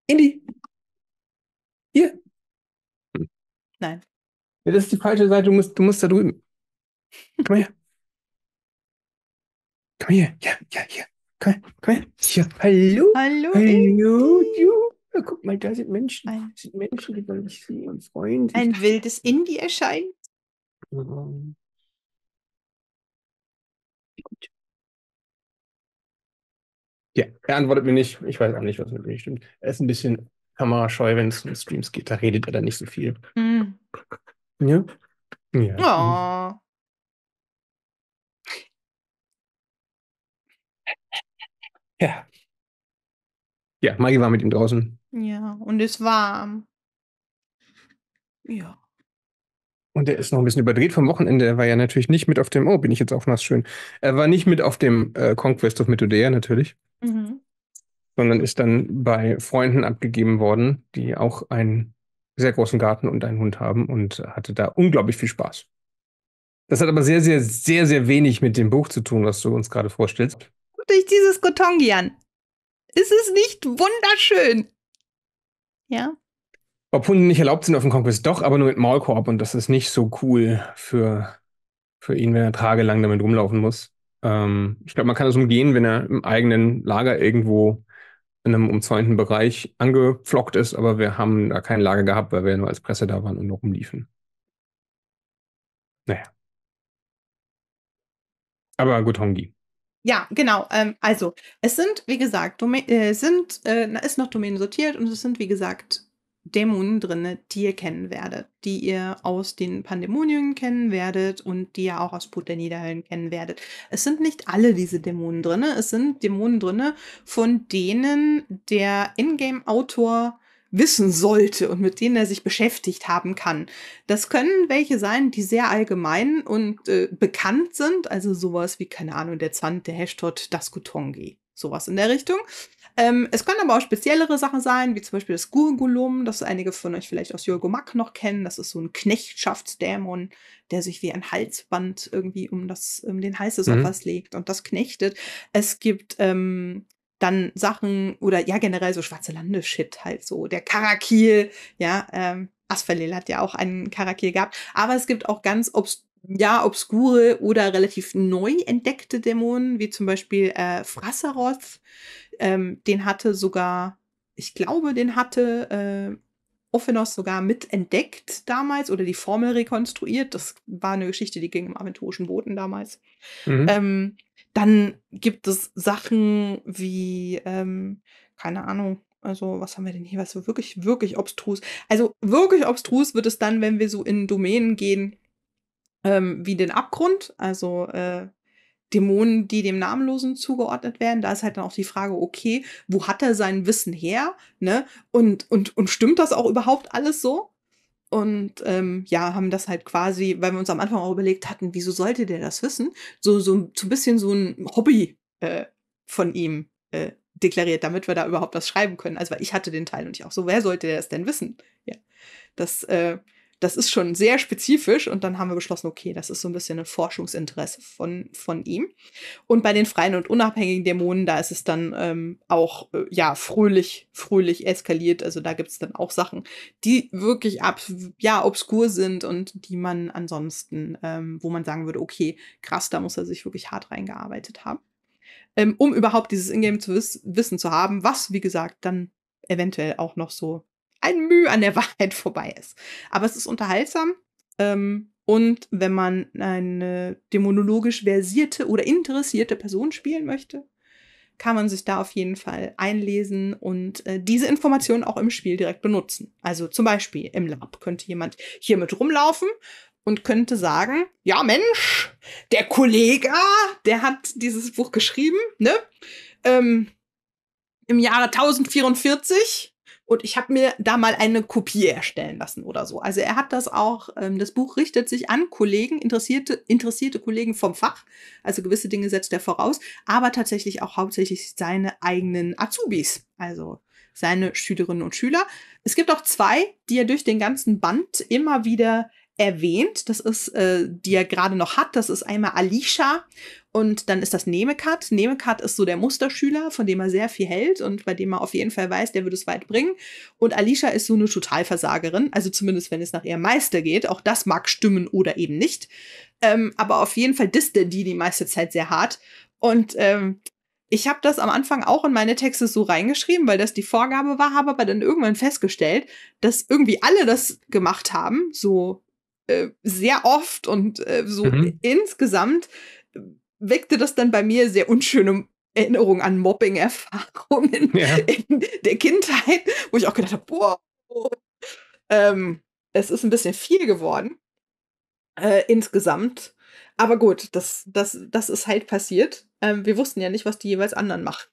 Indy? Hier? Nein. Ja, das ist die falsche Seite. Du musst, du musst da drüben. Komm her komm hier, ja, ja, hier, komm, komm her, hier, hallo, hallo, hallo, du. Ja, guck mal, da sind Menschen, ein, sind Menschen, die wollen sehen und freuen sich. Ein wildes Indie erscheint. Gut. Ja, er antwortet mir nicht. Ich weiß auch nicht, was mit mir stimmt. Er ist ein bisschen kamerascheu, wenn es um Streams geht. Da redet er dann nicht so viel. Mhm. Ja. ja. Oh. Ja. Ja, Maggie war mit ihm draußen. Ja, und ist warm. Ja. Und er ist noch ein bisschen überdreht vom Wochenende. Er war ja natürlich nicht mit auf dem, oh, bin ich jetzt auch nass schön. Er war nicht mit auf dem äh, Conquest of Midodea natürlich, mhm. sondern ist dann bei Freunden abgegeben worden, die auch einen sehr großen Garten und einen Hund haben und hatte da unglaublich viel Spaß. Das hat aber sehr, sehr, sehr, sehr wenig mit dem Buch zu tun, was du uns gerade vorstellst durch dieses Kotongian. Ist es nicht wunderschön? Ja. Ob Hunde nicht erlaubt sind auf dem Kongress, doch, aber nur mit Maulkorb und das ist nicht so cool für, für ihn, wenn er tagelang damit rumlaufen muss. Ähm, ich glaube, man kann es umgehen, wenn er im eigenen Lager irgendwo in einem umzäunten Bereich angepflockt ist, aber wir haben da kein Lager gehabt, weil wir ja nur als Presse da waren und nur rumliefen. Naja. Aber gut, Hongi. Ja, genau. Ähm, also, es sind, wie gesagt, Domä äh, sind, äh, ist noch Domänen sortiert und es sind, wie gesagt, Dämonen drin, die ihr kennen werdet, die ihr aus den Pandemonien kennen werdet und die ihr auch aus Put der Niederhöllen kennen werdet. Es sind nicht alle diese Dämonen drin, es sind Dämonen drin, von denen der Ingame-Autor wissen sollte und mit denen er sich beschäftigt haben kann. Das können welche sein, die sehr allgemein und äh, bekannt sind, also sowas wie, keine Ahnung, der Zand, der Hashtag, das Kutongi, sowas in der Richtung. Ähm, es können aber auch speziellere Sachen sein, wie zum Beispiel das Gurgulum, das einige von euch vielleicht aus Jürgomak noch kennen. Das ist so ein Knechtschaftsdämon, der sich wie ein Halsband irgendwie um, das, um den Hals des mhm. Opfers legt und das knechtet. Es gibt ähm, dann Sachen oder ja, generell so schwarze Landeshit halt so. Der Karakil, ja, ähm, Asphalil hat ja auch einen Karakil gehabt. Aber es gibt auch ganz obs ja, obskure oder relativ neu entdeckte Dämonen, wie zum Beispiel äh, Frasseroth. Ähm, den hatte sogar, ich glaube, den hatte äh, Ophenos sogar mitentdeckt damals oder die Formel rekonstruiert. Das war eine Geschichte, die ging im aventurischen Boden damals. Mhm. Ähm, dann gibt es Sachen wie, ähm, keine Ahnung, also, was haben wir denn hier? Was so wirklich, wirklich obstrus. Also, wirklich obstrus wird es dann, wenn wir so in Domänen gehen, ähm, wie den Abgrund, also äh, Dämonen, die dem Namenlosen zugeordnet werden. Da ist halt dann auch die Frage, okay, wo hat er sein Wissen her? Ne? Und, und, und stimmt das auch überhaupt alles so? Und ähm, ja, haben das halt quasi, weil wir uns am Anfang auch überlegt hatten, wieso sollte der das wissen, so, so, so ein bisschen so ein Hobby äh, von ihm äh, deklariert, damit wir da überhaupt was schreiben können. Also weil ich hatte den Teil und ich auch so, wer sollte der das denn wissen? Ja. Das äh, das ist schon sehr spezifisch und dann haben wir beschlossen, okay, das ist so ein bisschen ein Forschungsinteresse von, von ihm. Und bei den freien und unabhängigen Dämonen, da ist es dann ähm, auch, äh, ja, fröhlich, fröhlich eskaliert. Also da gibt es dann auch Sachen, die wirklich ab, ja, obskur sind und die man ansonsten, ähm, wo man sagen würde, okay, krass, da muss er sich wirklich hart reingearbeitet haben. Ähm, um überhaupt dieses Ingame-Wissen zu haben, was, wie gesagt, dann eventuell auch noch so ein Mühe an der Wahrheit vorbei ist. Aber es ist unterhaltsam. Ähm, und wenn man eine dämonologisch versierte oder interessierte Person spielen möchte, kann man sich da auf jeden Fall einlesen und äh, diese Informationen auch im Spiel direkt benutzen. Also zum Beispiel im Lab könnte jemand hier mit rumlaufen und könnte sagen, ja Mensch, der Kollege, der hat dieses Buch geschrieben, ne? Ähm, Im Jahre 1044 und ich habe mir da mal eine Kopie erstellen lassen oder so. Also er hat das auch, ähm, das Buch richtet sich an Kollegen, interessierte, interessierte Kollegen vom Fach. Also gewisse Dinge setzt er voraus, aber tatsächlich auch hauptsächlich seine eigenen Azubis, also seine Schülerinnen und Schüler. Es gibt auch zwei, die er durch den ganzen Band immer wieder erwähnt. Das ist, äh, die er gerade noch hat. Das ist einmal Alicia und dann ist das Nemekat. Nemekat ist so der Musterschüler, von dem er sehr viel hält und bei dem er auf jeden Fall weiß, der würde es weit bringen. Und Alicia ist so eine Totalversagerin, also zumindest wenn es nach ihrem Meister geht. Auch das mag stimmen oder eben nicht. Ähm, aber auf jeden Fall disst er die die meiste Zeit sehr hart. Und ähm, ich habe das am Anfang auch in meine Texte so reingeschrieben, weil das die Vorgabe war, habe aber dann irgendwann festgestellt, dass irgendwie alle das gemacht haben, so äh, sehr oft und äh, so mhm. insgesamt weckte das dann bei mir sehr unschöne Erinnerungen an Mobbing-Erfahrungen ja. in der Kindheit, wo ich auch gedacht habe, boah, ähm, es ist ein bisschen viel geworden äh, insgesamt. Aber gut, das, das, das ist halt passiert. Ähm, wir wussten ja nicht, was die jeweils anderen machen.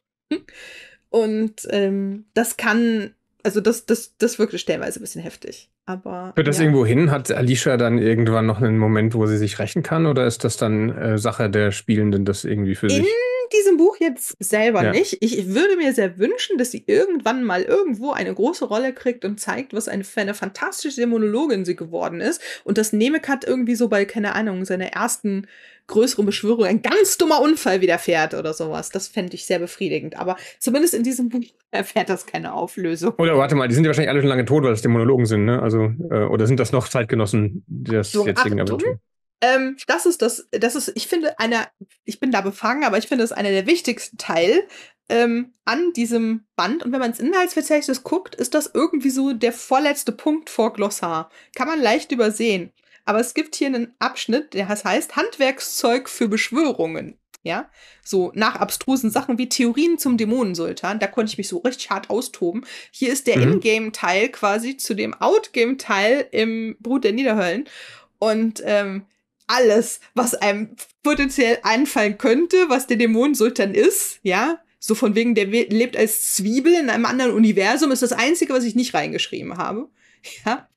Und ähm, das kann also das, das, das wirkte stellenweise ein bisschen heftig. Aber. Führt das ja. irgendwo hin? Hat Alicia dann irgendwann noch einen Moment, wo sie sich rächen kann? Oder ist das dann äh, Sache der Spielenden, das irgendwie für In sich? diesem Buch jetzt selber ja. nicht. Ich würde mir sehr wünschen, dass sie irgendwann mal irgendwo eine große Rolle kriegt und zeigt, was eine, eine fantastische Dämonologin sie geworden ist. Und dass Nemek hat irgendwie so bei, keine Ahnung, seiner ersten größeren Beschwörung ein ganz dummer Unfall widerfährt oder sowas. Das fände ich sehr befriedigend. Aber zumindest in diesem Buch erfährt das keine Auflösung. Oder warte mal, die sind ja wahrscheinlich alle schon lange tot, weil das Dämonologen sind, ne? Also, äh, oder sind das noch Zeitgenossen des so, jetzigen Achtung, Abitur? Ähm, das ist das, das ist, ich finde, einer, ich bin da befangen, aber ich finde, das ist einer der wichtigsten Teil ähm, an diesem Band. Und wenn man ins Inhaltsverzeichnis guckt, ist das irgendwie so der vorletzte Punkt vor Glossar. Kann man leicht übersehen. Aber es gibt hier einen Abschnitt, der heißt Handwerkszeug für Beschwörungen. Ja, so nach abstrusen Sachen wie Theorien zum Dämonensultan, da konnte ich mich so richtig hart austoben. Hier ist der mhm. Ingame-Teil quasi zu dem Outgame-Teil im Brut der Niederhöllen. Und ähm, alles, was einem potenziell einfallen könnte, was der Dämonensultan ist, ja. So von wegen, der lebt als Zwiebel in einem anderen Universum, ist das Einzige, was ich nicht reingeschrieben habe. Ja.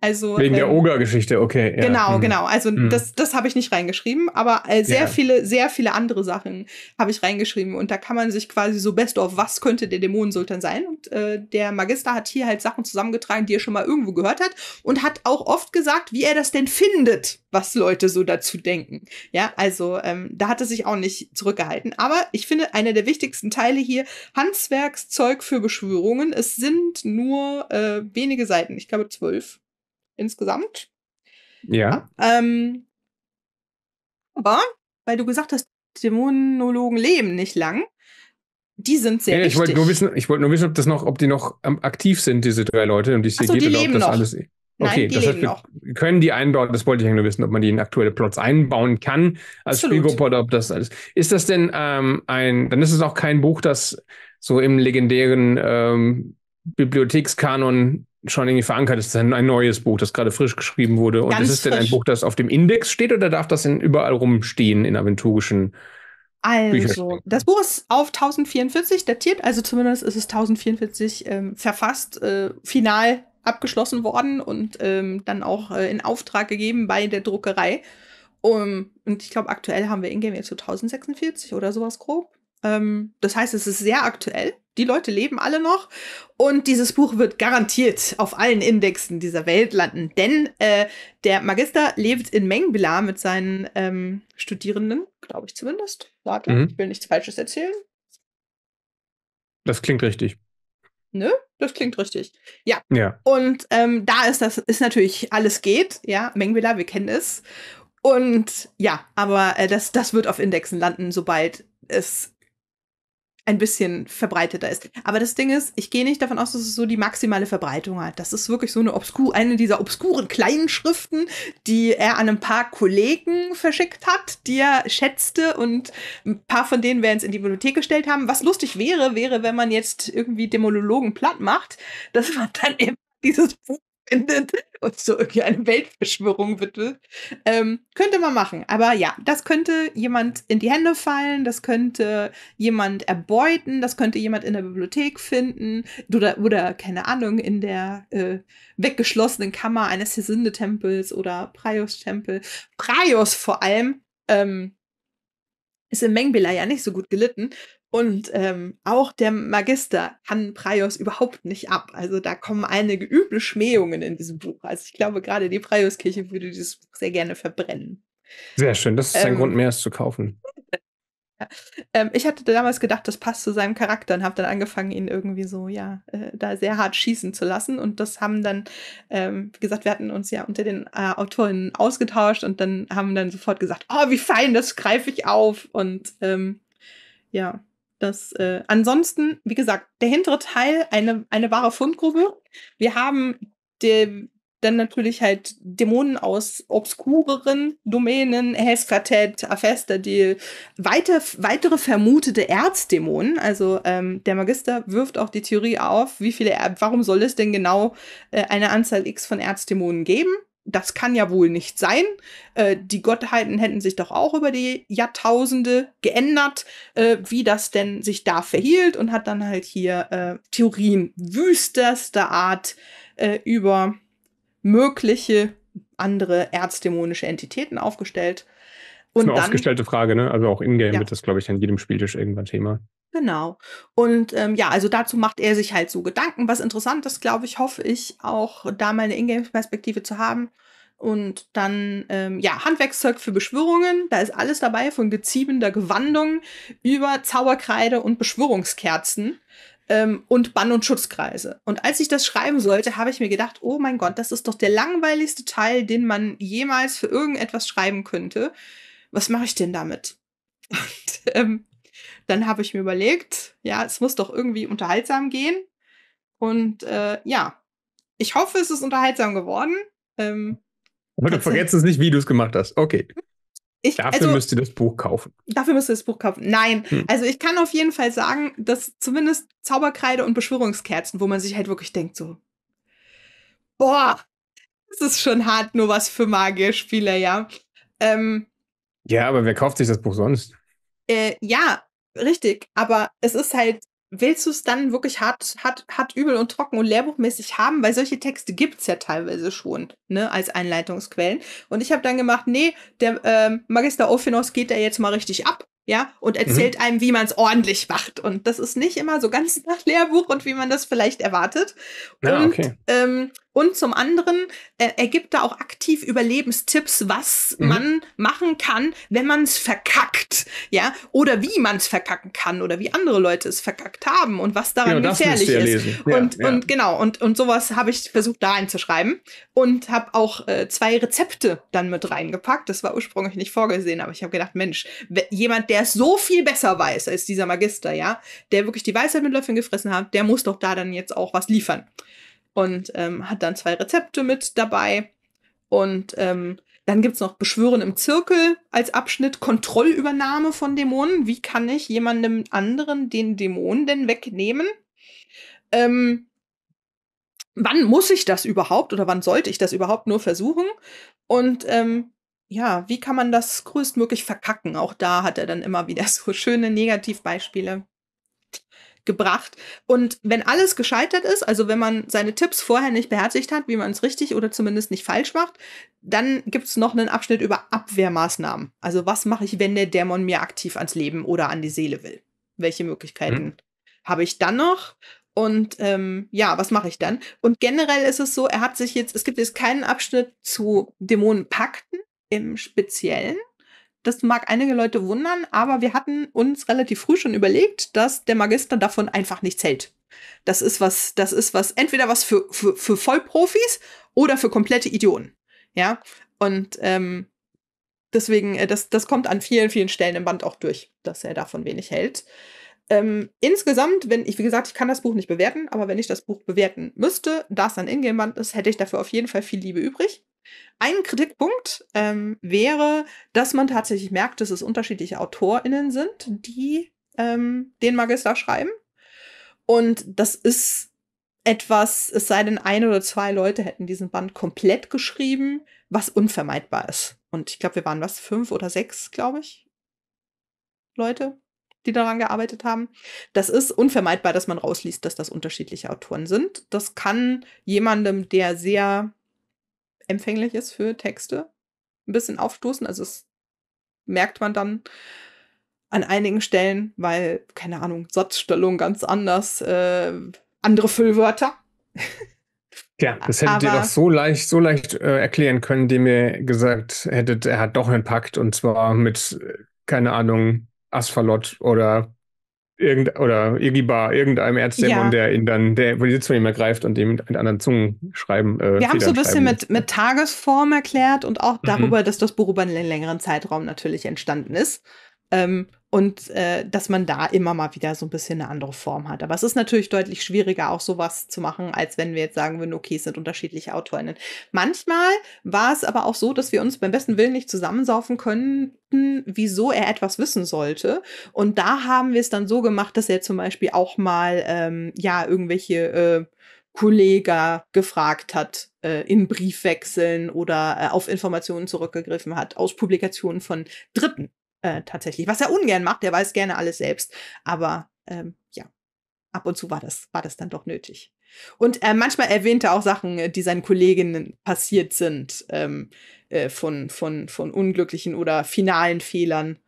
Also, Wegen ähm, der Oger-Geschichte, okay. Ja. Genau, mhm. genau. Also mhm. das, das habe ich nicht reingeschrieben, aber äh, sehr ja. viele, sehr viele andere Sachen habe ich reingeschrieben. Und da kann man sich quasi so best auf, was könnte der Dämonensultan sein? Und äh, der Magister hat hier halt Sachen zusammengetragen, die er schon mal irgendwo gehört hat und hat auch oft gesagt, wie er das denn findet, was Leute so dazu denken. Ja, also ähm, da hat er sich auch nicht zurückgehalten. Aber ich finde, einer der wichtigsten Teile hier, Handwerkszeug für Beschwörungen. Es sind nur äh, wenige Seiten, ich glaube zwölf insgesamt. Ja. ähm, aber, weil du gesagt hast, Dämonologen leben nicht lang. Die sind sehr ja, ich wichtig. Wollt wissen, ich wollte nur wissen, ob das noch, ob die noch ähm, aktiv sind, diese drei Leute, und ich sehe so, die leben das noch. alles. Okay, Nein, die das leben heißt, noch. können die einbauen, das wollte ich nur wissen, ob man die in aktuelle Plots einbauen kann als Spielgruppe oder ob das alles. Ist das denn ähm, ein, dann ist es auch kein Buch, das so im legendären ähm, Bibliothekskanon schon irgendwie verankert ist. Das ist ein neues Buch, das gerade frisch geschrieben wurde. Und Ganz ist es frisch. denn ein Buch, das auf dem Index steht oder darf das denn überall rumstehen in aventurischen also, das Buch ist auf 1044 datiert, also zumindest ist es 1044 ähm, verfasst, äh, final abgeschlossen worden und ähm, dann auch äh, in Auftrag gegeben bei der Druckerei. Um, und ich glaube, aktuell haben wir Ingame jetzt so 1046 oder sowas grob. Ähm, das heißt, es ist sehr aktuell. Die Leute leben alle noch. Und dieses Buch wird garantiert auf allen Indexen dieser Welt landen. Denn äh, der Magister lebt in Mengbela mit seinen ähm, Studierenden, glaube ich zumindest. Warte, mhm. ich will nichts Falsches erzählen. Das klingt richtig. Ne? Das klingt richtig. Ja. ja. Und ähm, da ist das, ist natürlich alles geht, ja, Mengbela, wir kennen es. Und ja, aber äh, das, das wird auf Indexen landen, sobald es ein bisschen verbreiteter ist. Aber das Ding ist, ich gehe nicht davon aus, dass es so die maximale Verbreitung hat. Das ist wirklich so eine obskur, eine dieser obskuren kleinen Schriften, die er an ein paar Kollegen verschickt hat, die er schätzte und ein paar von denen werden es in die Bibliothek gestellt haben. Was lustig wäre, wäre, wenn man jetzt irgendwie Demologen platt macht, dass man dann eben dieses Buch findet und so irgendwie eine Weltverschwörung widmet. Ähm, könnte man machen. Aber ja, das könnte jemand in die Hände fallen, das könnte jemand erbeuten, das könnte jemand in der Bibliothek finden oder, oder keine Ahnung, in der äh, weggeschlossenen Kammer eines Hesinde-Tempels oder Praios-Tempel. Praios vor allem. Ähm, ist in Mengbela ja nicht so gut gelitten. Und ähm, auch der Magister kann Praios überhaupt nicht ab. Also da kommen einige üble Schmähungen in diesem Buch. Also ich glaube, gerade die Praios-Kirche würde dieses Buch sehr gerne verbrennen. Sehr schön, das ist ein ähm, Grund mehr, es zu kaufen. Ja. Ähm, ich hatte damals gedacht, das passt zu seinem Charakter und habe dann angefangen, ihn irgendwie so, ja, äh, da sehr hart schießen zu lassen. Und das haben dann, ähm, wie gesagt, wir hatten uns ja unter den äh, Autoren ausgetauscht und dann haben dann sofort gesagt, oh, wie fein, das greife ich auf. Und ähm, ja, das, äh, ansonsten, wie gesagt, der hintere Teil eine, eine wahre Fundgrube. Wir haben de, dann natürlich halt Dämonen aus obskureren Domänen, Heskartet, Afesta, die weiter, weitere vermutete Erzdämonen. Also ähm, der Magister wirft auch die Theorie auf, wie viele, warum soll es denn genau äh, eine Anzahl X von Erzdämonen geben? das kann ja wohl nicht sein. Äh, die Gottheiten hätten sich doch auch über die Jahrtausende geändert, äh, wie das denn sich da verhielt und hat dann halt hier äh, Theorien wüsterster Art äh, über mögliche andere erzdämonische Entitäten aufgestellt. Und das ist eine dann, aufgestellte Frage, ne? Also auch in-game ja. wird das, glaube ich, an jedem Spieltisch irgendwann Thema. Genau. Und ähm, ja, also dazu macht er sich halt so Gedanken, was interessant ist, glaube ich, hoffe ich, auch da mal eine Ingame-Perspektive zu haben. Und dann, ähm, ja, Handwerkszeug für Beschwörungen. Da ist alles dabei, von geziebender Gewandung über Zauberkreide und Beschwörungskerzen ähm, und Bann- und Schutzkreise. Und als ich das schreiben sollte, habe ich mir gedacht, oh mein Gott, das ist doch der langweiligste Teil, den man jemals für irgendetwas schreiben könnte. Was mache ich denn damit? Und, ähm, dann habe ich mir überlegt, ja, es muss doch irgendwie unterhaltsam gehen. Und äh, ja, ich hoffe, es ist unterhaltsam geworden. Ähm, Aber du vergesst es nicht, wie du es gemacht hast. Okay. Ich, dafür also, müsst ihr das Buch kaufen. Dafür müsst ihr das Buch kaufen. Nein, hm. also ich kann auf jeden Fall sagen, dass zumindest Zauberkreide und Beschwörungskerzen, wo man sich halt wirklich denkt, so, boah, das ist schon hart, nur was für Magierspieler, ja. Ähm, ja, aber wer kauft sich das Buch sonst? Äh, ja, Richtig, aber es ist halt, willst du es dann wirklich hart, hart, hart übel und trocken und lehrbuchmäßig haben? Weil solche Texte gibt es ja teilweise schon, ne, als Einleitungsquellen. Und ich habe dann gemacht, nee, der ähm, Magister Ophinos geht da jetzt mal richtig ab ja, und mhm. erzählt mhm. einem, wie man es ordentlich macht. Und das ist nicht immer so ganz nach Lehrbuch und wie man das vielleicht erwartet. Ja, und okay. ähm, und zum anderen, äh, er da auch aktiv Überlebenstipps, was mhm. man machen kann, wenn man es verkackt, ja, oder wie man es verkacken kann oder wie andere Leute es verkackt haben und was daran genau, gefährlich ist. Ja, und, ja. und genau, und, und sowas habe ich versucht da einzuschreiben und habe auch äh, zwei Rezepte dann mit reingepackt. Das war ursprünglich nicht vorgesehen, aber ich habe gedacht, Mensch, jemand, der so viel besser weiß als dieser Magister, ja, der wirklich die Weisheit mit Löffeln gefressen hat, der muss doch da dann jetzt auch was liefern und ähm, hat dann zwei Rezepte mit dabei. Und ähm, dann es noch Beschwören im Zirkel als Abschnitt, Kontrollübernahme von Dämonen. Wie kann ich jemandem anderen den Dämon denn wegnehmen? Ähm, wann muss ich das überhaupt oder wann sollte ich das überhaupt nur versuchen? Und ähm, ja, wie kann man das größtmöglich verkacken? Auch da hat er dann immer wieder so schöne Negativbeispiele gebracht. Und wenn alles gescheitert ist, also wenn man seine Tipps vorher nicht beherzigt hat, wie man es richtig oder zumindest nicht falsch macht, dann gibt es noch einen Abschnitt über Abwehrmaßnahmen. Also was mache ich, wenn der Dämon mir aktiv ans Leben oder an die Seele will? Welche Möglichkeiten mhm. habe ich dann noch? Und ähm, ja, was mache ich dann? Und generell ist es so, er hat sich jetzt, es gibt jetzt keinen Abschnitt zu Dämonenpakten im Speziellen, das mag einige Leute wundern, aber wir hatten uns relativ früh schon überlegt, dass der Magister davon einfach nichts hält. Das ist was, das ist was, entweder was für, für, für Vollprofis oder für komplette Idioten. Ja, und ähm, deswegen, äh, das, das kommt an vielen, vielen Stellen im Band auch durch, dass er davon wenig hält. Ähm, insgesamt, wenn ich, wie gesagt, ich kann das Buch nicht bewerten, aber wenn ich das Buch bewerten müsste, da es ein Ingame-Band ist, hätte ich dafür auf jeden Fall viel Liebe übrig. Ein Kritikpunkt ähm, wäre, dass man tatsächlich merkt, dass es unterschiedliche AutorInnen sind, die ähm, den Magister schreiben. Und das ist etwas, es sei denn, ein oder zwei Leute hätten diesen Band komplett geschrieben, was unvermeidbar ist. Und ich glaube, wir waren was, fünf oder sechs, glaube ich, Leute, die daran gearbeitet haben. Das ist unvermeidbar, dass man rausliest, dass das unterschiedliche Autoren sind. Das kann jemandem, der sehr empfänglich ist für Texte. Ein bisschen aufstoßen, also es merkt man dann an einigen Stellen, weil, keine Ahnung, Satzstellung ganz anders, äh, andere Füllwörter. Ja, das hättet ihr doch so leicht, so leicht äh, erklären können, indem ihr gesagt hättet, er hat doch einen Pakt und zwar mit, äh, keine Ahnung, Asphalot oder Irgend, oder Igibar, irgendeinem Erzdämon, ja. der ihn dann, der wo die Sitzung ihm ergreift und ihm mit anderen Zungen schreiben. Äh, Wir haben so ein bisschen mit, mit Tagesform erklärt und auch mhm. darüber, mhm. dass das Buch über einen längeren Zeitraum natürlich entstanden ist. Ähm, und äh, dass man da immer mal wieder so ein bisschen eine andere Form hat. Aber es ist natürlich deutlich schwieriger, auch sowas zu machen, als wenn wir jetzt sagen würden, okay, es sind unterschiedliche Autorinnen. Manchmal war es aber auch so, dass wir uns beim besten Willen nicht zusammensaufen könnten, wieso er etwas wissen sollte. Und da haben wir es dann so gemacht, dass er zum Beispiel auch mal ähm, ja irgendwelche äh, Kollegen gefragt hat, äh, in Briefwechseln oder äh, auf Informationen zurückgegriffen hat, aus Publikationen von Dritten. Äh, tatsächlich. Was er ungern macht, er weiß gerne alles selbst. Aber ähm, ja, ab und zu war das, war das dann doch nötig. Und äh, manchmal erwähnt er auch Sachen, äh, die seinen Kolleginnen passiert sind, ähm, äh, von, von, von unglücklichen oder finalen Fehlern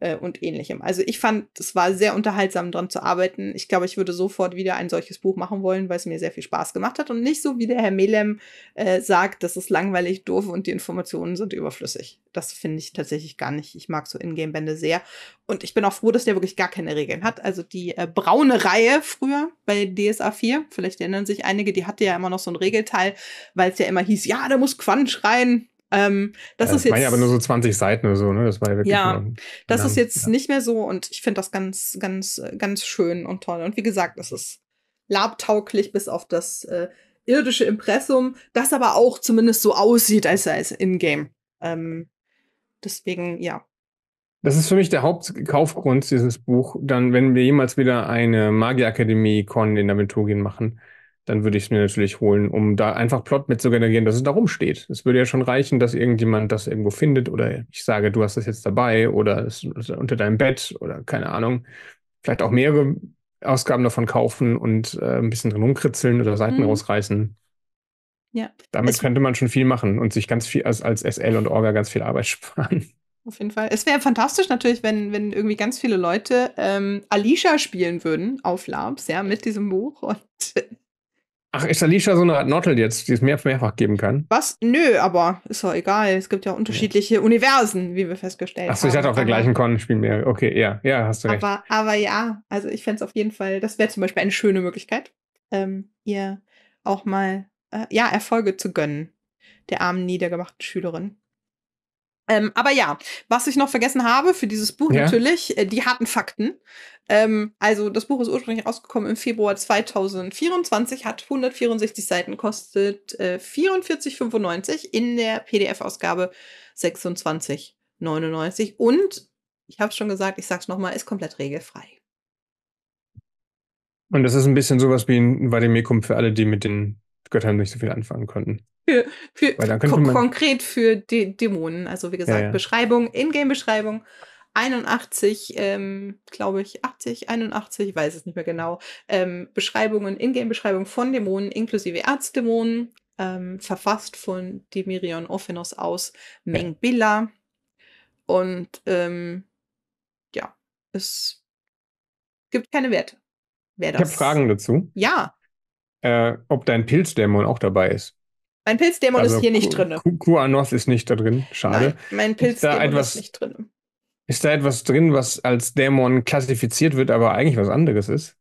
äh, und ähnlichem. Also ich fand, es war sehr unterhaltsam, dran zu arbeiten. Ich glaube, ich würde sofort wieder ein solches Buch machen wollen, weil es mir sehr viel Spaß gemacht hat und nicht so, wie der Herr Melem äh, sagt, das ist langweilig, doof und die Informationen sind überflüssig. Das finde ich tatsächlich gar nicht. Ich mag so Ingame-Bände sehr. Und ich bin auch froh, dass der wirklich gar keine Regeln hat. Also die äh, braune Reihe früher bei DSA 4, vielleicht erinnern sich einige, die hatte ja immer noch so einen Regelteil, weil es ja immer hieß, ja, da muss Quatsch rein, ähm, das ja, ist jetzt. War ja aber nur so 20 Seiten oder so, ne? Das war ja wirklich. Ja, nur, das lang. ist jetzt ja. nicht mehr so und ich finde das ganz, ganz, ganz schön und toll. Und wie gesagt, es ist labtauglich bis auf das äh, irdische Impressum, das aber auch zumindest so aussieht, als sei es in-game. Ähm, deswegen, ja, das ist für mich der Hauptkaufgrund dieses Buch, dann, wenn wir jemals wieder eine Magierakademie-Con in der Aventurien machen, dann würde ich es mir natürlich holen, um da einfach Plot mit zu generieren, dass es da rumsteht. Es würde ja schon reichen, dass irgendjemand das irgendwo findet oder ich sage, du hast das jetzt dabei oder es ist unter deinem Bett oder keine Ahnung. Vielleicht auch mehrere Ausgaben davon kaufen und äh, ein bisschen drin rumkritzeln oder Seiten mhm. rausreißen. Ja. Damit es könnte man schon viel machen und sich ganz viel als, als SL und Orga ganz viel Arbeit sparen. Auf jeden Fall. Es wäre fantastisch natürlich, wenn, wenn irgendwie ganz viele Leute ähm, Alicia spielen würden auf Labs, ja, mit diesem Buch. Und Ach, ist Alicia so eine Art Nottel jetzt, die es mehr, mehrfach geben kann? Was? Nö, aber ist doch egal. Es gibt ja unterschiedliche ja. Universen, wie wir festgestellt haben. Achso, ich hatte auf der gleichen Con spielen mehr. Okay, ja, ja, hast du recht. Aber, aber ja, also ich fände es auf jeden Fall, das wäre zum Beispiel eine schöne Möglichkeit, ähm, ihr auch mal äh, ja, Erfolge zu gönnen, der armen, niedergemachten Schülerin. Ähm, aber ja, was ich noch vergessen habe für dieses Buch ja. natürlich, äh, die harten Fakten. Ähm, also das Buch ist ursprünglich rausgekommen im Februar 2024, hat 164 Seiten, kostet äh, 44,95 in der PDF-Ausgabe 26,99 und ich habe es schon gesagt, ich sage es nochmal, ist komplett regelfrei. Und das ist ein bisschen sowas wie ein Vademecum für alle, die mit den Göttern nicht so viel anfangen konnten. Für, für kon konkret für De Dämonen, also wie gesagt, ja, ja. Beschreibung, Ingame-Beschreibung. 81, ähm, glaube ich, 80, 81, ich weiß es nicht mehr genau, ähm, Beschreibungen, Ingame-Beschreibungen von Dämonen inklusive Erzdämonen, ähm, verfasst von Demirion Ophenos aus Mengbilla. Ja. Und ähm, ja, es gibt keine Werte. Wer ich habe Fragen dazu. Ja äh, ob dein Pilzdämon auch dabei ist. Mein Pilzdämon also ist hier nicht drin. Kuanos ist nicht da drin, schade. Nein, mein Pilzdämon ist, ist nicht drin. Ist da etwas drin, was als Dämon klassifiziert wird, aber eigentlich was anderes ist?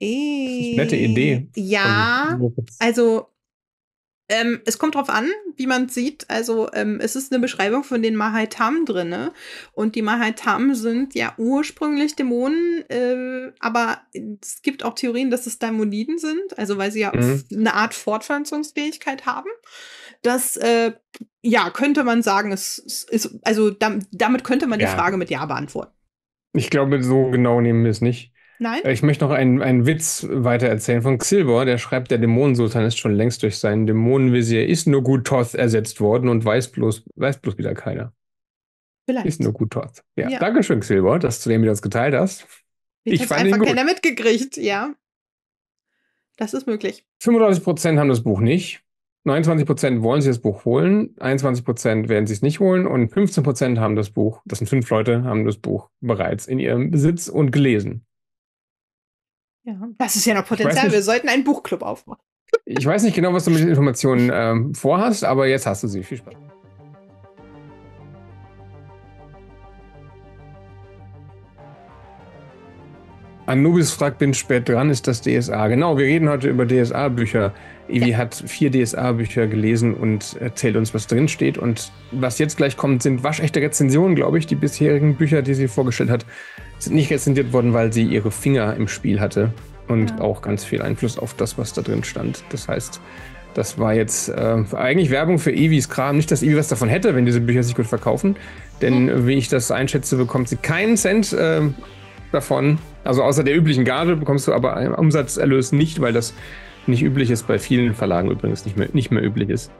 E das ist eine nette Idee. Äh, ja, also ähm, es kommt drauf an, wie man sieht. Also ähm, es ist eine Beschreibung von den Mahaitam drin. Ne? Und die Mahaitam sind ja ursprünglich Dämonen, äh, aber es gibt auch Theorien, dass es Dämoniden sind, also weil sie ja mhm. eine Art Fortpflanzungsfähigkeit haben. Das äh, ja, könnte man sagen, es, es ist, also dam damit könnte man ja. die Frage mit Ja beantworten. Ich glaube, so genau nehmen wir es nicht. Nein? Äh, ich möchte noch einen, einen Witz weitererzählen von Xilbor, der schreibt, der Dämonensultan ist schon längst durch seinen Dämonenvisier ist nur Gutoth ersetzt worden und weiß bloß, weiß bloß wieder keiner. Vielleicht. Ist nur Gutoth. Ja. ja. Dankeschön, Xilbor, dass du den mit uns geteilt hast. Ich, ich fand einfach keiner mitgekriegt, ja. Das ist möglich. 35% haben das Buch nicht. 29% wollen sich das Buch holen, 21% werden sich es nicht holen und 15% haben das Buch, das sind fünf Leute, haben das Buch bereits in ihrem Besitz und gelesen. Ja, das ist ja noch Potenzial. Wir sollten einen Buchclub aufmachen. Ich weiß nicht genau, was du mit den Informationen ähm, vorhast, aber jetzt hast du sie. Viel Spaß. Anubis fragt, bin spät dran, ist das DSA. Genau, wir reden heute über DSA-Bücher. Evi ja. hat vier DSA-Bücher gelesen und erzählt uns, was drinsteht. Und was jetzt gleich kommt, sind waschechte Rezensionen, glaube ich, die bisherigen Bücher, die sie vorgestellt hat sind nicht rezensiert worden, weil sie ihre Finger im Spiel hatte und ja. auch ganz viel Einfluss auf das, was da drin stand. Das heißt, das war jetzt äh, eigentlich Werbung für Evis Kram. Nicht, dass Evi was davon hätte, wenn diese Bücher sich gut verkaufen. Denn ja. wie ich das einschätze, bekommt sie keinen Cent äh, davon. Also außer der üblichen Gage bekommst du aber einen Umsatzerlös nicht, weil das nicht üblich ist, bei vielen Verlagen übrigens nicht mehr, nicht mehr üblich ist.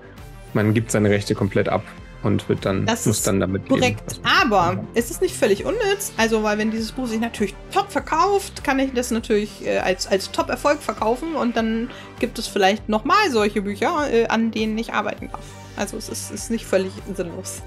Man gibt seine Rechte komplett ab und wird dann, das muss dann damit korrekt. Leben, also, Aber ist nicht völlig unnütz? Also, weil wenn dieses Buch sich natürlich top verkauft, kann ich das natürlich äh, als, als Top-Erfolg verkaufen und dann gibt es vielleicht nochmal solche Bücher, äh, an denen ich arbeiten darf. Also es ist, ist nicht völlig sinnlos.